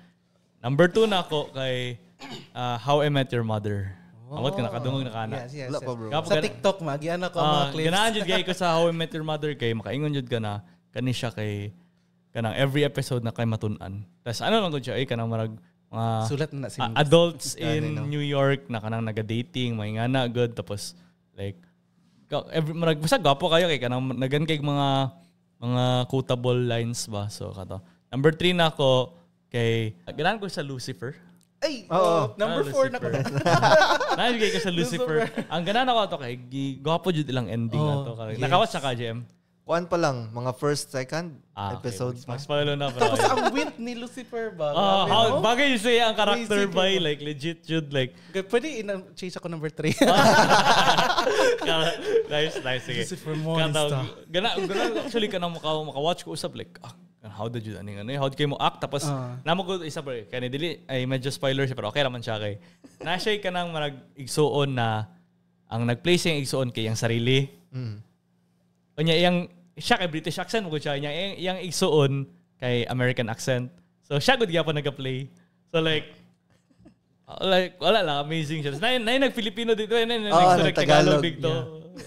Number two na ako kay uh, How I Met Your Mother. Oh. Amot ka nakadungog na kana. Yes, yes, yes. Bro. Kapag, sa TikTok mag, yan ako uh, mga ah, clips. Ganaan jud [LAUGHS] kay ko sa How I Met Your Mother kay makaingon jud ka na kani siya kay kanang every episode na kay matunan. Tapos ano lang ko siya, ay kanang marag Uh, Sulat na si uh, Adults in no? New York na kanang naga-dating, may nga na good tapos like every marag basta gapo kayo kay kanang nagan kay mga mga quotable lines ba so kato. Number three na ako kay ganan ko sa Lucifer. Ay, oh, oh number 4 na ko. [LAUGHS] Nalagay ko sa Lucifer. Ang ganan ako to kay gwapo jud ilang ending oh, ato. Yes. Nakawat sa ka, JM. Kuan pa lang, mga first, second ah, episode okay. Mas palo na pa. Tapos ang wit ni Lucifer ba? Uh, ah, how, ah, no? bagay yung siya ang character by, like, legit yun, like... Pwede in-chase ako number 3. [LAUGHS] nice, nice, sige. Lucifer Monster. Gana, gana, actually, ka na maka, makawatch ko usap, like, ah, how did you, ano, ano, how did kayo act? Tapos, uh. Ah. naman ko isa pa rin, kaya dili, ay medyo spoiler siya, pero okay naman siya kay. na Nasya ka nang manag-igsoon na ang nag-play siya yung igsoon kay yung sarili. Mm. Kanya, yung siya kay British accent mo siya niya yang isuon kay American accent. So siya gud gyapon nagka-play. So like uh, like wala lang amazing siya. Nay nay nag Filipino dito eh. nay nag oh, nag Tagalog dito.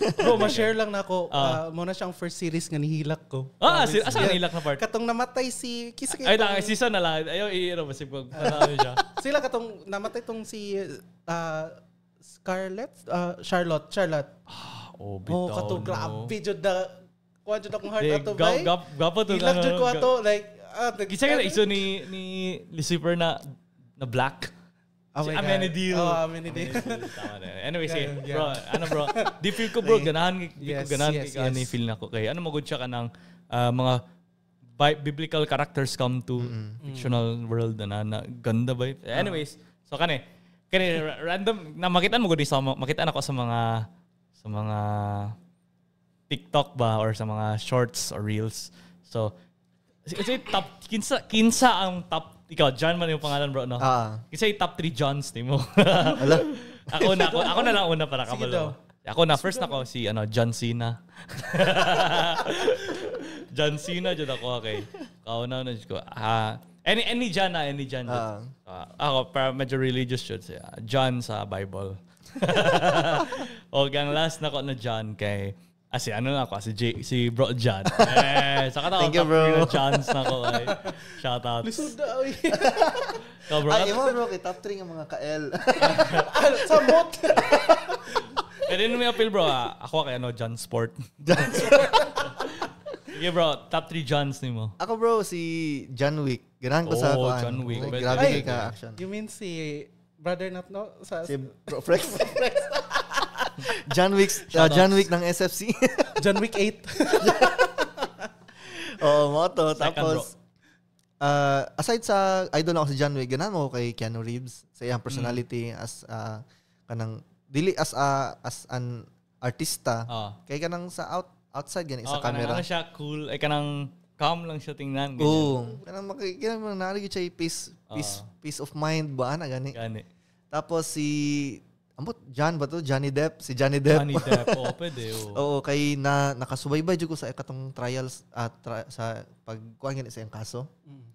[LAUGHS] Bro, ma-share lang nako. Uh, ah. uh, ah, muna siyang first series nga nihilak ko. Ah, ah si, asa yeah. nihilak na part? Katong namatay si Kisa Ay, lang, season na lang. Ayaw, iiro ba si Pog? siya. [LAUGHS] Sila katong namatay tong si uh, Scarlett? Uh, Charlotte. Charlotte. Ah, oh, bitaw. Oh, katong grabe jud na kuha jud akong heart ato bay. Gap gap gap, to. Ilang jud ko ato like ah, Gisa ka iso ni ni Lucifer na na black. Oh my God. Amenity. Oh, amenity. [LAUGHS] anyway, say, bro, ano bro, di feel ko bro, ganahan, di ko ganahan yes, yes. ni feel na ko. Kay, ano magud siya ka uh, mga biblical characters come to mm-hmm. Mm. fictional world na, ano, na ganda ba? Ah. Anyways, so kani, kani random na makita mo gud sa makita na ko sa mga sa mga TikTok ba or sa mga shorts or reels. So, kasi top, kinsa, kinsa ang top, ikaw, John man yung pangalan bro, no? Ah. Kinsa yung top 3 Johns, di mo? Ala. [LAUGHS] ako na, ako, ako na lang una para kabalo. Ako na, first na ko, si ano, John Cena. [LAUGHS] John Cena, dyan ako, okay. Ako na, ano, ko, ah, any, any John na, ah, any John. Uh. Uh, ako, para medyo religious yun, John sa Bible. [LAUGHS] o, ang last na ko na John kay, Ah, si ano na ako, si, J, si Bro John. [LAUGHS] eh, saka na Thank you, bro. chance na ko. Eh. Shout out. Lusod daw eh. [LAUGHS] Ikaw, bro. Ay, mo, bro, kay top 3 ng mga KL. l [LAUGHS] Sa bot. Pwede na may appeal, bro. Ah. Ako kay ano, John Sport. John Sport. Sige, bro. Top 3 Johns ni mo. Ako, bro, si John Wick. Ganahan ko oh, sa ako. Ah. John Wick. grabe kay ka-action. You mean si Brother Not No? Sa, si Bro Frex. Bro [LAUGHS] John Wick, uh, John Wick ng SFC. [LAUGHS] John Wick 8. [LAUGHS] Oo, mo to. Tapos, uh, aside sa idol ako si John Wick, ganan mo kay Keanu Reeves sa iyang mm. personality mm. as uh, kanang dili as a uh, as an artista. Oh. Kay kanang sa out outside ganun oh, sa ah, camera. Kanang siya cool, ay kanang calm lang siya tingnan. Ganyan. Oh, kanang makikita mo narinig siya peace, peace, oh. peace of mind ba na gani. Gani. Tapos si Ambot, John ba to? Johnny Depp? Si Johnny Depp? Johnny Depp, oo, [LAUGHS] pwede. Oo, kay na, nakasubaybay dyan ko sa ikatong trials at uh, tra, sa pagkuhan sa iyang kaso. Mm.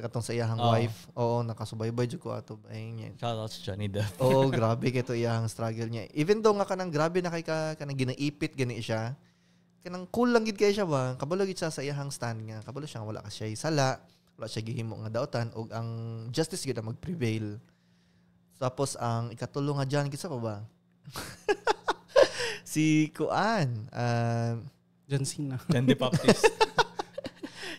Katong sa iyahang oh. wife. Oo, nakasubaybay dyan ko ato. Ayun Shout out sa Johnny Depp. oo, [LAUGHS] grabe kay to iyang struggle niya. Even though nga kanang grabe na kay ka, kanang ginaipit gani siya, kanang cool lang gid kay siya ba? Kabalo gid siya sa iyahang stand nga. Kabalo siya wala ka siya sala, wala siya gihimo nga daotan og ang justice gid ang magprevail. prevail tapos ang ikatulo nga dyan, kisa pa ba? [LAUGHS] si Kuan. Uh, John Cena. John the Baptist. [LAUGHS]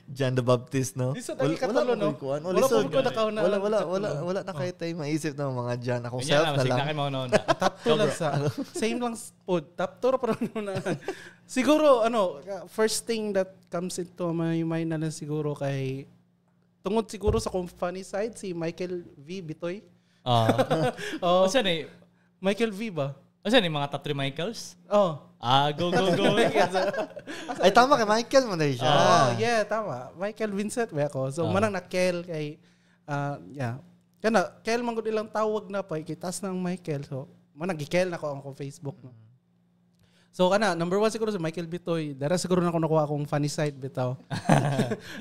John the Baptist, no? Isa tayo ikatulo, no? Kuan. Wala, wala, wala, wala, wala, wala, wala, wala na kayo oh. tayo maisip ng mga John. Ako self na lang. Kanya lang, na. Top 2 lang [LAUGHS] sa, ano? same lang po. Top 2 pero na. Siguro, ano, first thing that comes into my mind na lang siguro kay, tungod siguro sa company side, si Michael V. Bitoy. Oo. Uh, [LAUGHS] oh. O oh. saan eh? Michael V ba? O oh, saan eh, mga top 3 Michaels? Oh. Ah, go, go, go. [LAUGHS] Ay, tama kay Michael mo na siya. Oh, yeah, tama. Michael Vincent ba ako. So, oh. manang na Kel kay, uh, yeah. Kana, Kel Mangod ilang tawag na pa, ikitas ng Michael. So, manang gikel na ko ang ko Facebook. No? So kana, number one siguro si Michael Bitoy. Dara siguro na ko nakuha akong funny side bitaw. [LAUGHS]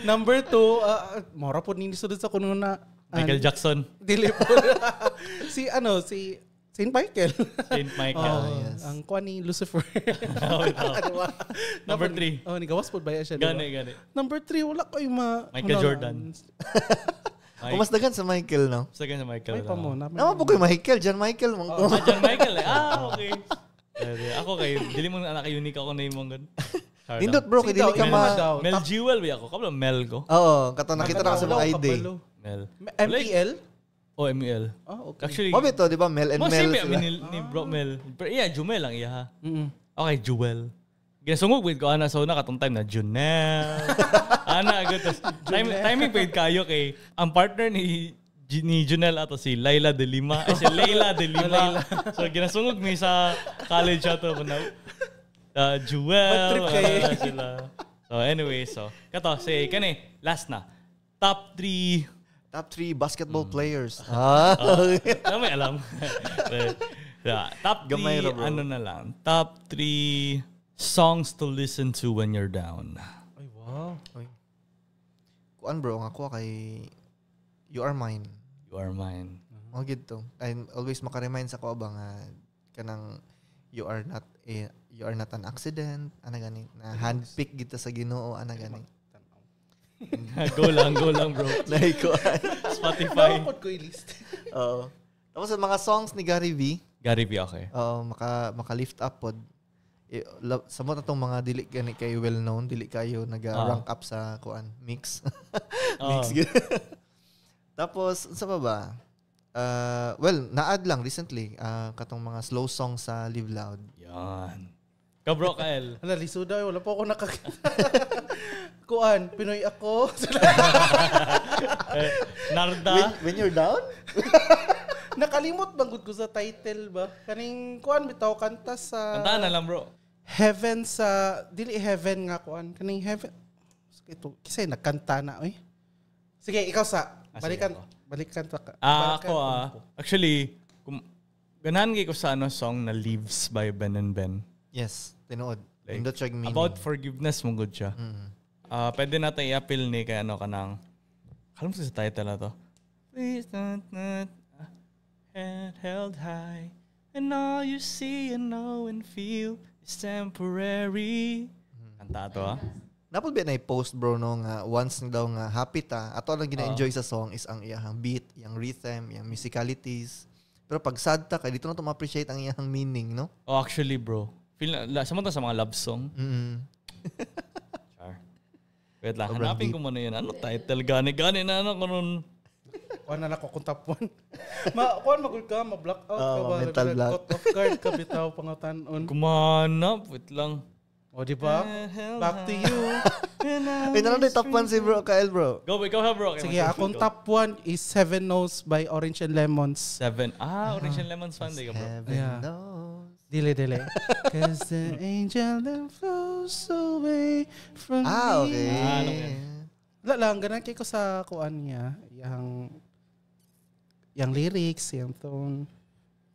number two, uh, mora po nini sudod sa kuno na Michael ano? Jackson. [LAUGHS] Dili po. [LAUGHS] si ano, si Saint Michael. Saint [LAUGHS] Michael. Oh, oh, yes. Ang kuha ni Lucifer. oh, no. Number Napa, three. Oh, nigawas po ba siya? Gani, diba? gani. Number three, wala ko yung ma... Michael ano, Jordan. Mike. Mas dagan sa Michael, no? Mas dagan sa Michael. Ay, pa mo. Naman po ko Michael. John Michael. Mang- oh, ah, John Michael. Eh. Ah, okay. ako kay, dili mo na anak unique ako na yung mga Nindot bro, kay dili ka ma... Mel Jewel, ba ako? Kabla Mel ko. Oo, kato nakita na ko sa mga ID. Mel. MEL? E o, oh, MEL. Oh, ah, okay. Actually, Mabi to, di ba? Mel and Mel. Mga eh, ni, ni bro Mel. Pero yeah, Jumel ang iya ha. Mm Okay, Jewel. Ginasungog with ko ana so na katong time na Junel. [LAUGHS] ana agad time, timing paid kayo kay ang partner ni ni Junel ato si Laila De Lima. Ay, si Laila De oh, Lima. so ginasungog mi sa college ato uh, po na uh, Jewel. Uh, sila. So anyway, so kato si kani last na top 3 Top three basketball mm. players. [LAUGHS] Ah, okay. uh, [LAUGHS] may alam. [LAUGHS] yeah, top Gamay na, bro. ano na lang. Top three songs to listen to when you're down. Ay, wow. Ay. Kuan bro, nga kuha kay You Are Mine. You Are Mine. Mm-hmm. Oh, good to. And always makaremind sa ko abang nga kanang you are not a, you are not an accident ana gani na handpick gita sa Ginoo ana gani [LAUGHS] go lang, go lang bro. [LAUGHS] Naikuan. Spotify. Nakapod ko i-list. [LAUGHS] Oo. Tapos ang mga songs ni Gary V. Gary V, okay. Oo, maka, maka-lift up pod. Sa mo samot na tong mga dili gani kay well known dili kayo nag rank uh. Ah. up sa kuan mix mix uh. tapos sa pa ba uh, well na-add lang recently uh, katong mga slow song sa Live Loud yan Kabro ka, El. Ala, liso daw. Wala po ako nakakita. [LAUGHS] Kuan, Pinoy ako. [LAUGHS] Eh, Narda. When, when you're down? [LAUGHS] Nakalimot bang ko sa title ba? Kaning kuan bitaw kanta sa Kanta na lang, bro. Heaven sa dili heaven nga kuan. Kaning heaven. Ito, kisay nagkanta na oy. Sige, ikaw sa Ah, balikan ako. balikan ta ka. Ah, ako ah. Actually, kum- ganahan gyud ko sa ano song na Leaves by Ben and Ben. Yes, tinuod. Like, Pindot siya meaning. About forgiveness mong good siya. Mm-hmm. Uh, pwede natin i-appeal ni kay ano kanang Kalam sa title na to. Please don't not head held high and all you see and know and feel is temporary. Mm-hmm. Kanta to ah. Dapat ba na post bro nung nga once na daw nga happy ta. Ato lang ah. gina-enjoy uh, sa song is ang iyang beat, yang rhythm, yang musicalities. Pero pag sad ta ka, dito na to ma-appreciate ang iyang meaning, no? Oh, actually bro. Feel na, sumunta sa mga love song. Mm-hmm. Char. Wait lang, Sobrang hanapin deep. ko muna yun. Ano title? Gani-gani na ano ko nun. Kuan na ako kung top one. [LAUGHS] ma kuan magul ka, ma black out ka ah, ba? Mental black. Cut off guard ka bitaw pangatanon. Kumana, wait lang. O, di ba? Eh, Back to you. [LAUGHS] Wait, ano na top one si bro, Kyle, bro? Go, wait, go ha, bro. Okay, Sige, akong top one is Seven Nose by Orange and Lemons. Seven. Ah, Orange and Lemons fan, di ka, bro? Seven yeah. Nose. Delay, [LAUGHS] delay. Cause the angel that flows away from ah, me. okay. Ah, alam ko Wala lang, ganun kay ko sa kuan niya, Yang, yang lyrics, yung tone.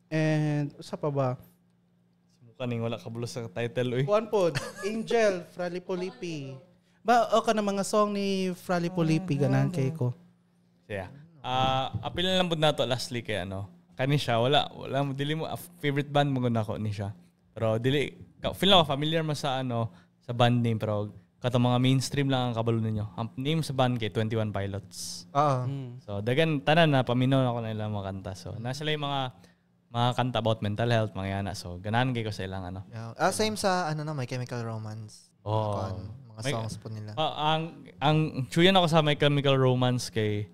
And, sa pa ba? Kaning wala ka bulos sa title, uy. Kuan po, Angel, Frali Polipi. ba, o ka na mga song ni Frali Polipi, ganun kay ko. Yeah. Uh, apil na lang po na to lastly kay ano, kani siya wala wala mo dili mo ah, favorite band mo gud nako ni siya. Pero dili feel ako familiar man sa ano sa band name pero kato mga mainstream lang ang kabalo ninyo. Ang name sa band kay 21 Pilots. Oo. Ah. Mm. So dagan tanan na paminaw ako na ilang mga kanta. So na sila mga mga kanta about mental health mga yana. So ganahan kay ko sa ilang ano. Yeah. Ah, same sa ano na My Chemical Romance. Oh. Mga, mga songs po nila. Uh, ang ang chuyan ako sa My Chemical Romance kay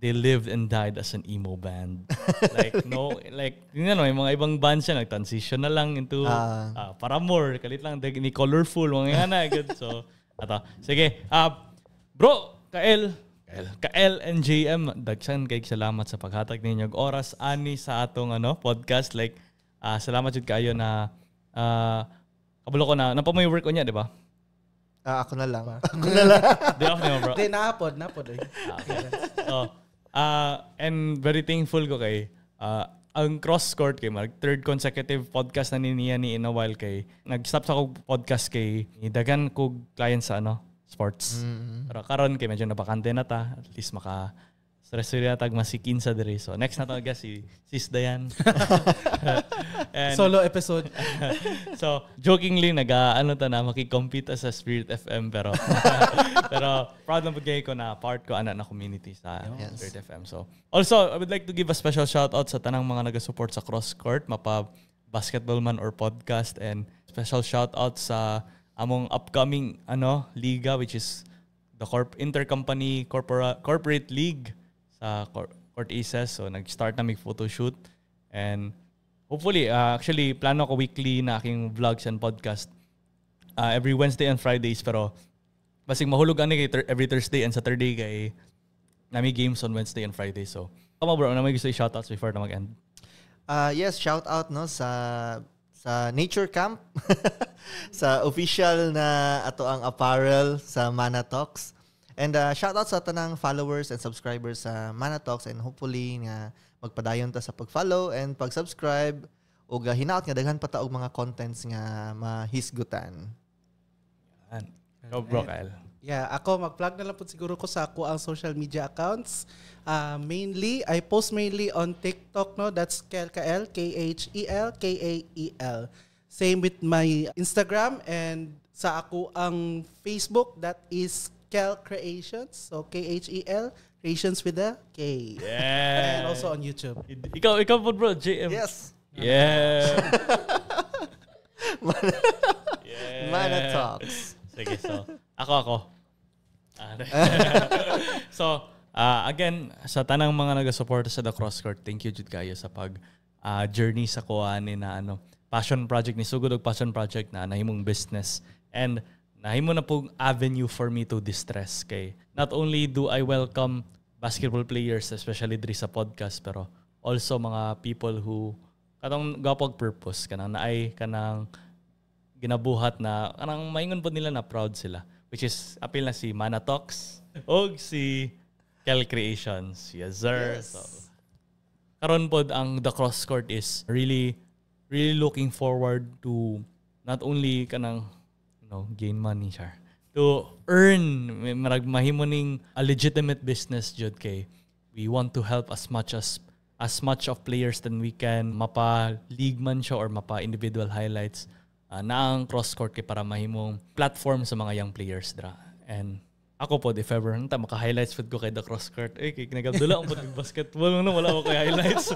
they lived and died as an emo band. [LAUGHS] like, no, like, yun ano, yung mga ibang bands siya, nag-transition na lang into uh, ah. uh, ah, Paramore, kalit lang, ni Colorful, mga yan na. Good. So, ato. Sige, uh, bro, Kael, Kael, Kael and JM, dagsan kay salamat sa paghatag ninyo oras ani sa atong ano podcast. Like, uh, salamat jud kayo na uh, kabulo ko na, napamoy work ko niya, di ba? Uh, ako na lang. ako na lang. Di off na bro. Di, napod, napod. Eh. Ah, so, Uh, and very thankful ko kay uh, ang cross court kay Mark, third consecutive podcast na niniya ni in a while kay nag-stop sa kog podcast kay dagan kog client sa ano sports. Mm-hmm. Pero karon kay medyo nabakante na ta, at least maka Stressor yata masikin sa dere. So next na to guys si Sis Dayan. [LAUGHS] And, Solo episode. [LAUGHS] so jokingly naga ano ta na maki-compete sa Spirit FM pero [LAUGHS] pero proud lang pagay ko na part ko ana na community sa yes. Spirit FM. So also I would like to give a special shout out sa tanang mga naga-support sa Cross Court mapa basketball man or podcast and special shout out sa among upcoming ano liga which is the corp intercompany corpora corporate league sa Court, court So nag-start na may shoot. And hopefully, uh, actually, plano ko weekly na aking vlogs and podcast uh, every Wednesday and Fridays. Pero basig mahulog ani kay every Thursday and Saturday kay nami games on Wednesday and Friday. So, kamo bro, na ano may gusto i-shoutouts before na mag-end. Uh, yes, shout out no sa sa Nature Camp [LAUGHS] sa official na ato ang apparel sa Mana Talks. And uh, shout out sa tanang followers and subscribers sa Mana Talks and hopefully nga magpadayon ta sa pag-follow and pag-subscribe ug uh, hinaot nga daghan pa ta og mga contents nga mahisgutan. Yan. Go bro, Kyle. Yeah, ako mag-plug na lang po siguro ko sa ako ang social media accounts. Uh, mainly, I post mainly on TikTok, no? That's KLKL, K-H-E-L, K-A-E-L. E e Same with my Instagram and sa ako ang Facebook, that is Kel Creations. So K-H-E-L Creations with a K. Yeah. and also on YouTube. Ikaw, ikaw po bro, JM. Yes. Yeah. [LAUGHS] Mana, yeah. Mana Talks. Sige, so. Ako, ako. Ah. [LAUGHS] so, uh, again, sa tanang mga nagasuporta sa The Cross Court, thank you, jud Kayo, sa pag uh, journey sa kuha ni na ano, passion project ni Sugod Passion Project na nahimong business. And Nahimo na pong avenue for me to distress kay not only do I welcome basketball players especially diri sa podcast pero also mga people who katong gapag purpose kanang naay kanang ginabuhat na kanang maingon po nila na proud sila which is apil na si Mana Talks og si Kel Creations. Yes sir. Yes. So, karon pod ang the cross court is really really looking forward to not only kanang you know, gain money, char. To earn, marag mahimuning a legitimate business, jud kay. We want to help as much as as much of players than we can. Mapa league man siya or mapa individual highlights uh, na ang cross-court kay para mahimong platform sa mga young players dra. And ako po, if ever, nanta, maka-highlights food ko kay the cross-court. Eh, kay nagabdula ang pag basketball. Ano, wala ko kay highlights.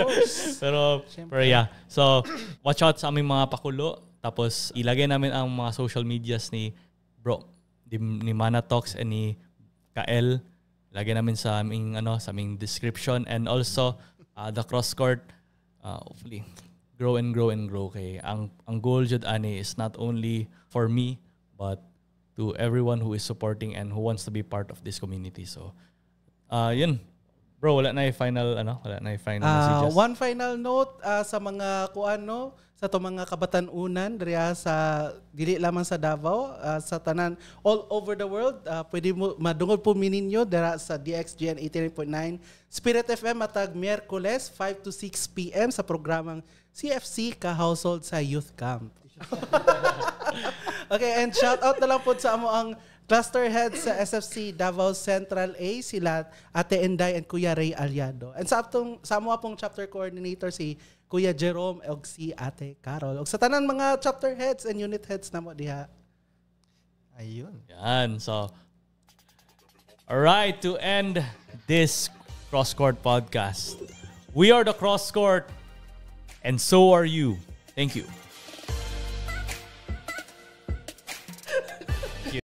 [LAUGHS] Pero, Siyempre. pero yeah. So, watch out sa aming mga pakulo tapos ilagay namin ang mga social medias ni Bro, ni, ni Mana Talks and ni Kael. Lagay namin sa aming ano, sa aming description and also uh, the cross court uh, hopefully grow and grow and grow kay ang ang goal jud ani is not only for me but to everyone who is supporting and who wants to be part of this community. So uh, yun, Bro, wala na yung final, ano? Wala na yung final uh, messages. One final note uh, sa mga kuan, no? sa to mga unan diha sa dili lamang sa Davao uh, sa tanan all over the world uh, pwede mo madungol po mininyo dira sa DXGN 89.9 Spirit FM matag Miyerkules 5 to 6 PM sa programang CFC ka household sa youth camp. [LAUGHS] okay, and shout out na lang po sa amo ang cluster head sa SFC Davao Central A sila Ate Enday and Kuya Ray Aliado. And sa atong sa amo pong chapter coordinator si Kuya Jerome og si Ate Carol. Og sa tanan mga chapter heads and unit heads na mo diha. Ayun. Yan. So, all right, to end this Cross Court podcast. We are the Cross Court and so are you. Thank you.